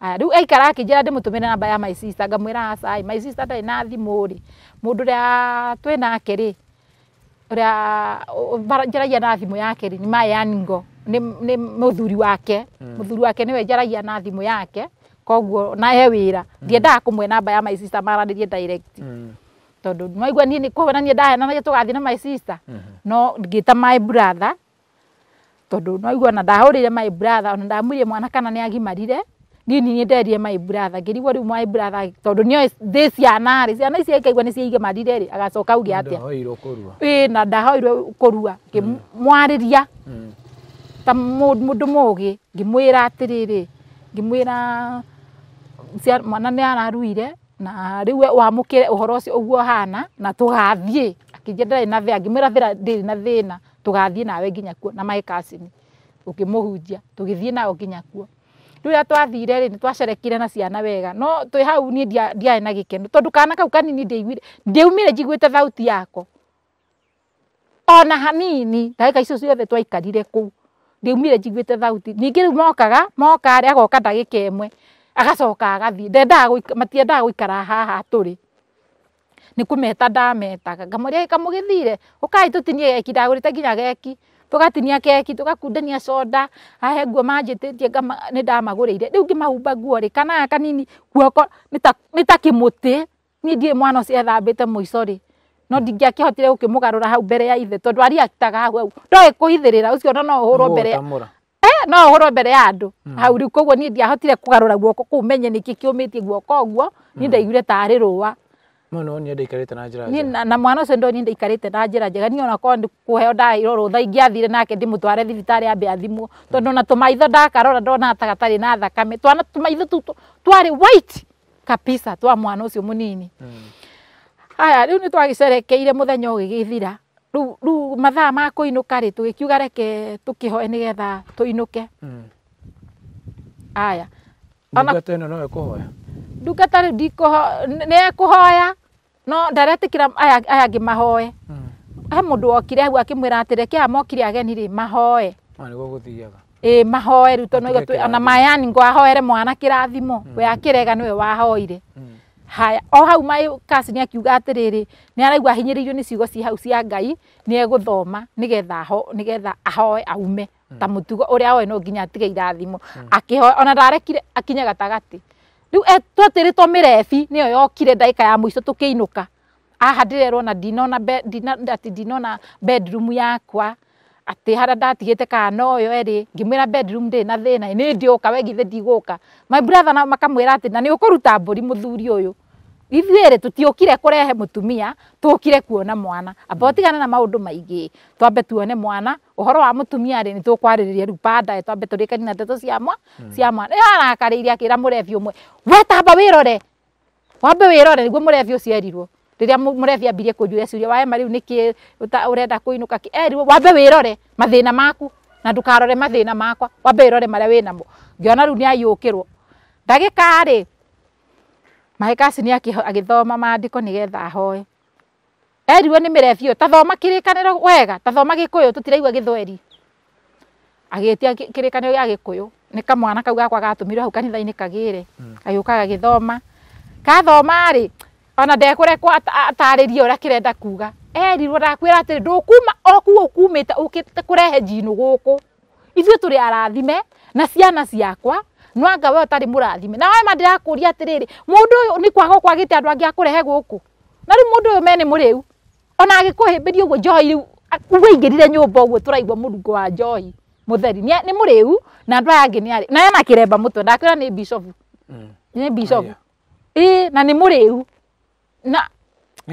aya riu aikara akinjira ndimutumire namba ya my sister ngamwira aca my sister ndari na thimu ri mundu uria twinake ri uria njaragia na thimu yake ri ni mayaningo ni muthuri wake muthuri hmm. wake niwe njaragia na thimu yake koguo nahe wira ndiendaga kumwe namba ya my sister maranirie direct hmm. tondu nwaigua niä ni kå nanie ndahenanagia tå gathiä na my sister hmm. no ngita my brother tondå nwaigua na ndahå rä my brother ona ndamwä mwana kana ni agimarire ndini nä nderie my brother ngä rigwo rä u my brother tondå nä thä ciana rä ciana ici akaigua nä ciaigemarire rä agacoka auge atä a na ndahoirwo kå rua ngä mwarä ria ta må ndå må gä ngä mwä ra atä rä rä ngä mwä ra mwana nä araruire na rä u wamå kä re hana na tå gathiä akä njä na thä ngä mwä ra na thä na tå gathiä nawe nginya kuo na maä kacini å kä må hunjia tå gä nao nginya kuo rä ya rä a twathire rä nä twacerekire na ciana wega no twä hau ni niä ndiarä na gä keno tondå kana kau kanini ndäaumire njiguä te thauti yako ona hanini ndagä icio ciothe twaikarire kå u ndiaumire njiguä te thauti ningä rä u mokaga mokarä agoka ndagä ka ä mwe agacoka agathiä matiendaga gå ikara haha tå rä nä kå meta ndametaga ngamå ria kamå gä thire å kai tå tinie geki ndagå rä te nginya geki tugatinia keki tugakundania soda ahe nguo manjititie nä ndamagårä riu ngä nguo rä kana kanini guoko nä ta kä må tä niä mwana å cio ethambä te må ico rä no hmm. ndingäakä hotire gå kä må garå ra hau mbere ya ithe tondå aria akitaga hau hau ndoä kå ithä ra å no å hå rwo mbere no å mbere ya eh, andå hmm. hau rä u koguo niä ndiahotire kå garå ra guoko kå u menye mä tie guoko å guo ni hmm. ndaigure tarä rå a no ni ndaikarite na njira ni na mwana ucio ndo ni ndaikarite na njira njega ni ona ko kuheo ndairwo rutha ingiathire nake ndimutware thibitari ambe athimwo tondu ona tumaitho ndakarora ndona tagatari na thakame twana tumaitho tu twari white kabisa twa mwana ucio munini hmm. aya riu ni twagicerekeire muthenya ugigithira riu mathaa ma kuinuka ri tugikiuga reke tukihoe nigetha tuinuke hmm. aya ona no ikuhoya ndungata hoya no ndaretikira aya angi mahoe hmm. he mundu okire hau akimwira atire reke amokire ageni ri mahoe ä mahoe rä u tondå ona mayani ahoere mwana kä rathimo hmm. we akärega nä we wahoire hmm. haya o hau maä kasi nä akiuga atä rä rä nä araigua ahinyä rä irio nä ciugo ci hau cia ngai nä egå thoma nä getha ahoe aume ta må tugo å rä a oe no nginya atige irathimo akä ona ndarekire akinye gatagatä riu eh, twatiri to mä rebi nä yo yokire ndagä ya må ico tå kä inå ka aha ndä rerwo na ndinona atä ndinona bedroom yakwa atä harä a ndatigä te kana no yo erä ngä mwä ra bedroom ndä na thä na nä ndä å ka wengithe ndigå ka my brother makamwä ra atä na nä å kå ruta mbå ri må thuri å yå ithuerä tå tiåkire kurehe mutumia tukire kuona mwana amba hmm. å tigane na maå ndå maingä twambe tuone mwana å horo wa må tumia rä nä tå kwarä rä ria rä u pandae twambe tå rä kani na ndeto ciamwa hmm. cia mwana ä arakarä irie akä ra må rebi å mwe wetamba wä rore wambe wä rore nä guo må rebi å cierirwo rä rä a må rebi ambirie kå njå ciuria waema rä u nä kä å renda kå inå ka erirwo wambe wä rore mathä na maku na ndå karore mathä na makwa wambe wä rore marä a wä namo ngä ona rä u nä ayå kä rwo ndagä karä mahikaci ni agithoma mandiko nä getha ahoe erirwo ni mirethi rebi yo tathoma kä wega tathoma gikuyu kå githweri tå tiraigua ya gikuyu ni kamwana kau gakwa gatå hau kanitha-inä kagä re gagä hmm. å ka ona ndekå rekwo atarä ria å kuga erirwo ndakwä ra ndukuma oku ndå ukite kurehe jinu guku te turi arathime na ciana ciakwa no anga we utari murathime na we mandirakuria atiriri mundu uyu ni kwaga kwagite andu angi akurehe guku na riu mundu uyu mene muriu ona agikuhimbiria uguo njohi riu wingirire nyumba uguo turaigua murungo wa njohi mutheri ni muriu na andu aya angi ni ari na ena kiremba mutwe ndakwira ni bishop hmm. ni bishop ii na ni muriu na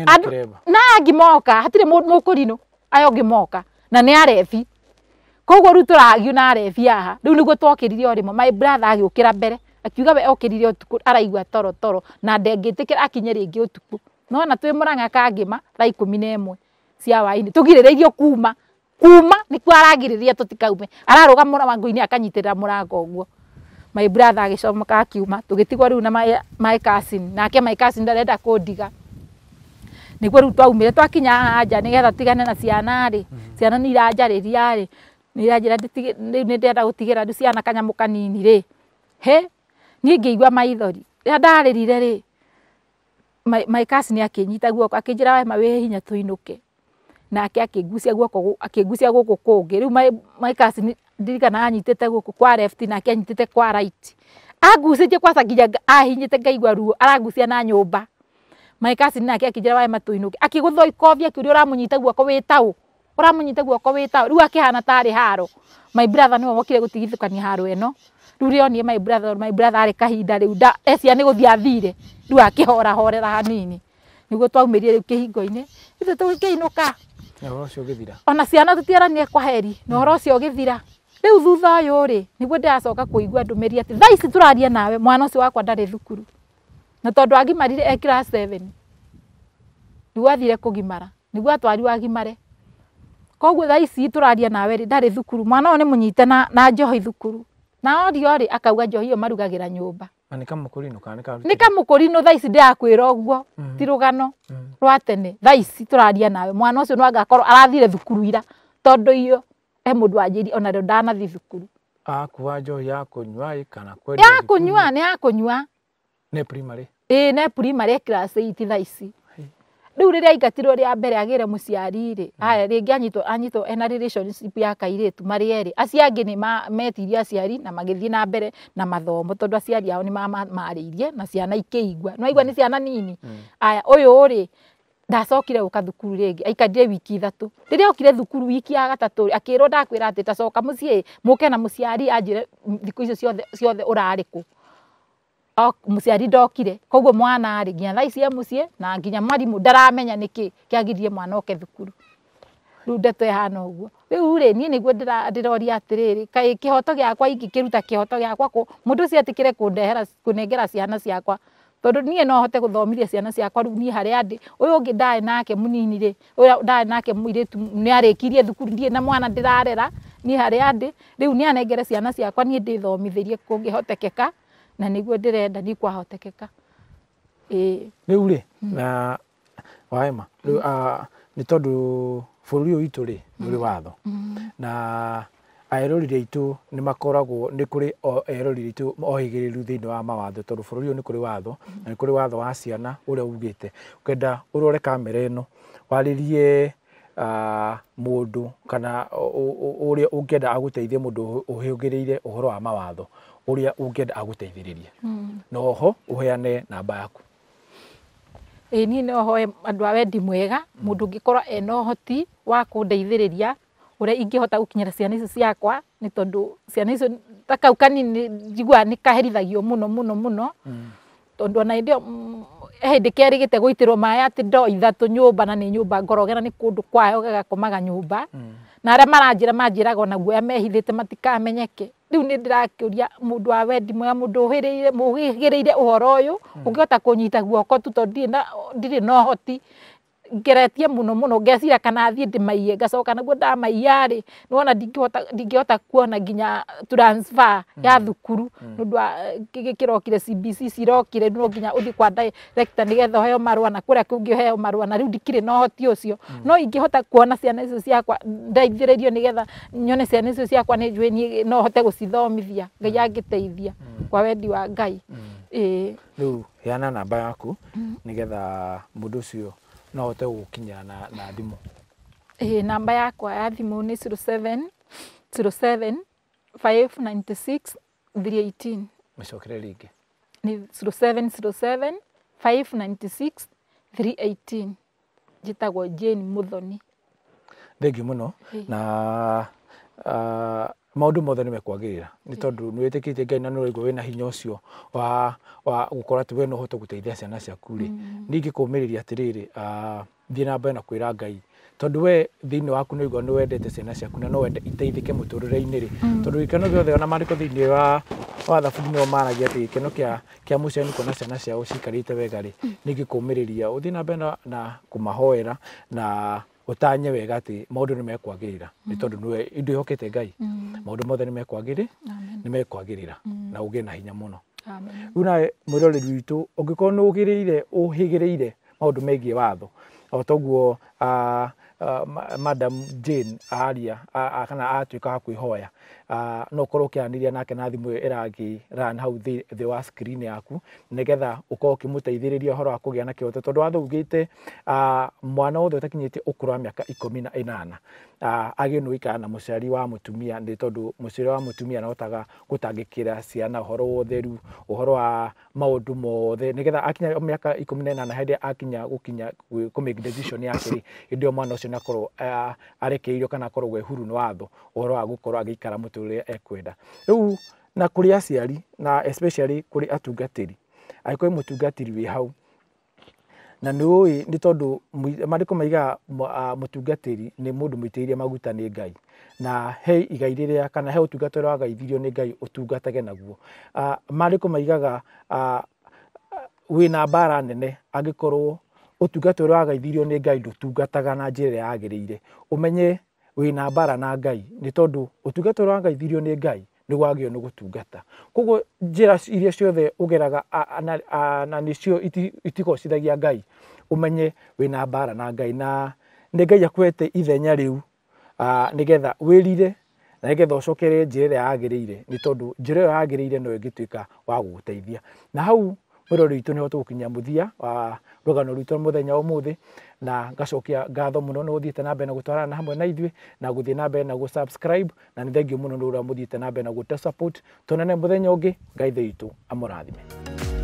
andu na angimoka hatire mukurino aya ungimoka na ni arebi koguo riu turagio na ha arebi haha riu niguo twokirire urimo my brother agiukira mbere akiuga we okirire utuku araigua toro toro na ndengitikira akinye ringi utuku nona twi muranga kangima thaa ikumi na imwe cia waini tugiririirio kuma kuma nikuo aragiriria tutikaume araruga murango-ini akanyitirira murango uguo my brother agicomoka akiuma tugitigwo riu na my, my cousin nake my cousin ndarenda kundiga niguo riu twaumire twakinya haha nja nigetha tigane na ciana ri mm-hmm. ciana ni iranjarä ria rä niranjira ndenda gutigira ndu ciana kanyamu kanini ri he nie ngiigua maithori riria ndaririre ri maikasi ni akinyita guoko akinjira we ma wi hinya tuinuke nake akingucia guoko akingucia guku kungi riu maikasi ndirikana anyitite guku kwa left nake anyitite kwa right angucitie kwasa nginya ahinyite ngaigua ruo arangucia na nyumba maikasi ake akinjira we ma tuinuke akiguthwo ikovia kiuria uramunyita guoko wi tau uramenyite guoko wita riu akihana tari haro my brother ni wokire gutigithukani haro eno riu rionie my brother my brother ari kahinda riu nda esia eh, ni guthia athire riu akihora horera hanini niguo twaumirire riu kihingo-ini ithu githira ona ciana tutieranie kwa heri na horo ucio ugithira riu thutha uyu ri niguo ndiracoka kuigua ndumiri ati thaa ici turaria nawe mwana ucio wakwa ndari thukuru na tondu agimarire e class 7 riu athire kugimara niguo atwarirwo agimare koguo thaa ici turaria nawe ri ndari thukuru mwana uyu ni munyite na na njohi thukuru na orio ri akauga njohi iyo marugagira nyumba ni kamukurino kana ni kamukurino thaa ici ndirakwira uguo mm. ti rugano mm. rwa tene thaa ici turaria nawe mwana ucio no angakorwo arathire thukuru ira tondu iyo he mundu wanjiri ona rio ndanathi thukuru akuwa njohi ya kunywa kana kwendia ya kunywa ne ya kunywa ne primary e ne primary class 8 thaa ici riu riria aingatirwo ria mbere agire muciari ri mm. aya ringi anyitwo anyito ena relationship ya kairitu mari eri acio angi ni metirie aciari na magithie na mbere na mathomo tondu aciari ao ni ma mamariirie na ciana ikiigua no aigua ni mm. ciana nini mm. aya uyu ri ndacokire guka thukuru ringi aikarire wiki ithatu riria okire thukuru wiki ya gatatu akirwo ndakwira ati tacoka mucii muke na muciari anjire thiku icio ciothe ciothe urariku muciari ndokire koguo mwana rä nginya thaa ici e mucii na nginya mwarimå ndaramenya nä kä kä agirie mwana oke thukuru rä u ndeto ähana å guo rä u rä niä nä guo ndä roria atä rä rä kaä kä hoto gä akwa ingä kä ruta kä hoto gä akwa må ndå å cio ciana ciakwa tondå niä no hote gå thomithia ciana ciakwa rä u niä harä a ndä å yå å nake må nini rä å nake må irä tu nä arä kirie thukuru ndirä na mwana ndä rarera niä harä a ndä rä u nä anengere ciana ciakwa niä ndä thomithä rie kå ngä na niguo ndirenda ni kwahotekeka ä u rä na waema nä tondå bå rå ri å yå itå rä nä å rä watho hmm. na aerorire aitå nä makoragwo nä kå rä erorire aitå ohägä rä ru thä inä wa mawatho tondå bå rå ri å yå nä kå rä watho hmm. na nä kå rä watho wa ciana å rä a ugä te å kenda å rore kamera ä no warä rie må ndå kana å rä a å ngä enda agå teithie må ndå å hå gä rä ire å horo wa mawatho uria ungienda aguteithiriria hmm. na oho uheane namba yaku ĩĩ niĩ no hoe andũ a wendi mwega hmm. ngä korwo ena ũhoti wa kũndeithĩrĩria ũrĩa ingĩhota gũkinyĩra ciana icio ciakwa nä tondå ciana icio ta kau kanini njiguaga kaherithagio kaherithagio mũno mũno no hmm. tondå ona te gå itä rwo gũitĩrwo atä ndo ithatå nyå mba na nĩ nyũmba ngorogera nĩ kũndũ kwayo gagakomaga nyũmba mm na manjä ragwo naguo ya mehithä te matikamenyeke å ria må ndå wa wendi mwega yå å ngä hota kå nyita guoko tu tondũ ndirĩ na ũhoti ngeretie muno muno ngecira kana thii ndimaiye ngacoka naguo ndamaiya ri niwona ndingihota kuona nginya transfer ya mm. thukuru mm. nundu wa kirokire CBC cirokire no nginya uthi kwa director nigetha uheo marua na kuria kungi uheo marua na riu ndikire na uhoti ucio mm. no ingihota kuona ciana icio ciakwa ndeithĩrĩrio nigetha nyone ciana icio ciakwa ni njui ni no hote gucithomithia ngai angiteithia kwa wendi wa ngai ĩĩ rĩu heana namba yaku nigetha mundu ucio no hote gukinyira na, na thimu eh namba yakwa ya thimå ni 07 07 596 318 macokere ni 07 07 596 318 njĩtagwo Jane Muthoni thengiũ muno na uh, maundu mothe ni mekwagirira ni tondu ni wetikite ngai na ni uraigua wina hinya ucio wa wa gukora ti we no uhote guteithia ciana ciaku ri mm. ningi kumiriria atiriri thie na mbere na kwira ngai tondu we thiini waku ni uigua ni wendete ciana ciaku na no wende iteithike muturire-ini ri mm. tondu gikeno giothe ona mariko thiini wa wa thabuku nio maragia atä gä keno kä a må ciani kuona ciana ciao cikarä wega ri mm. ni gä kå mä rä ria å thiä na mbere na kå mahoera na utanye wega ati maundu mekwagirira ni mm. tondu niwe indu ihokete ngai mm. maundu mothe ni mekwagirira mm. na uge na hinya muno amen una mwiroreri witu ungikorwo ni ugireire uhigireire maundu megie watho o toguo ah, ah, madam jane aria kana atuika ha kwihoya Ah, no ukorwo ukiaraniria nake na thimå ä ĩrangi ran hau the wa screen yaku nigetha ukorwo ukimuteithĩrĩria ũhoro wa kũgĩa na kĩhoto tondu watho ugĩte ah, mwana othe ũtakinyĩtie ũkũrũ wa mĩaka ikũmi na ĩnana ah, agä nä gũikara na mũciari wa mutumia nä tondu mũciari wa mutumia na nahotaga gutangikira ciana ũhoro wa ũtheru wa maũndũ mothe nigetha akinya miaka ikũmi na ĩnana hĩndĩ akinya gukinya ku make decision yake ndio mwana ucio nĩ akorwo arekereirio kana akorwo we huru nĩ watho ũhoro wa gũkorwo agĩikara mũrutwo ũrĩa ekwenda riu na kuri aciari na especially kuri atungatiri angĩkorwo mutungatiri wi hau na nĩ ũĩ nĩ tondũ marĩkũ maigaga mũtungatĩri nĩ mũndũ mũitĩrĩrie maguta ni Ngai na he igai rĩrĩa kana he ũtungata ũrĩa wagaithĩrio ni Ngai utungatage naguo mariko maigaga na mbara nene angĩkorwo ũtungata ũrĩa wagaithirio ni Ngai ndutungataga na njira ĩrĩa yagĩrĩire ũmenye wina mbara na ngai ni tondu utungata uria wangaithirio ni ngai ni wagio ni gutungata koguo jira iria ciothe ugeraga na nicio itigocithagia ngai umenye wina mbara na ngai na ni ngai akwete ithenya riu nigetha wirire na nigetha ucokere njira iria yagiriire ni tondu njira iyo yagiriire no ingituika wa guguteithia na hau wira ritå nä watu gå muthia må thia wa rå rwitå muthenya umuthi na ngacokia ngatho muno no gå thiä te na mbere na gå twarana na hamwe na ithuä na gå thiä na mbere na gå subscribe na nä thengio må no nä å a må thiä te na mbere na support tonane må thenya å ngä ngai theitu itå amå rathime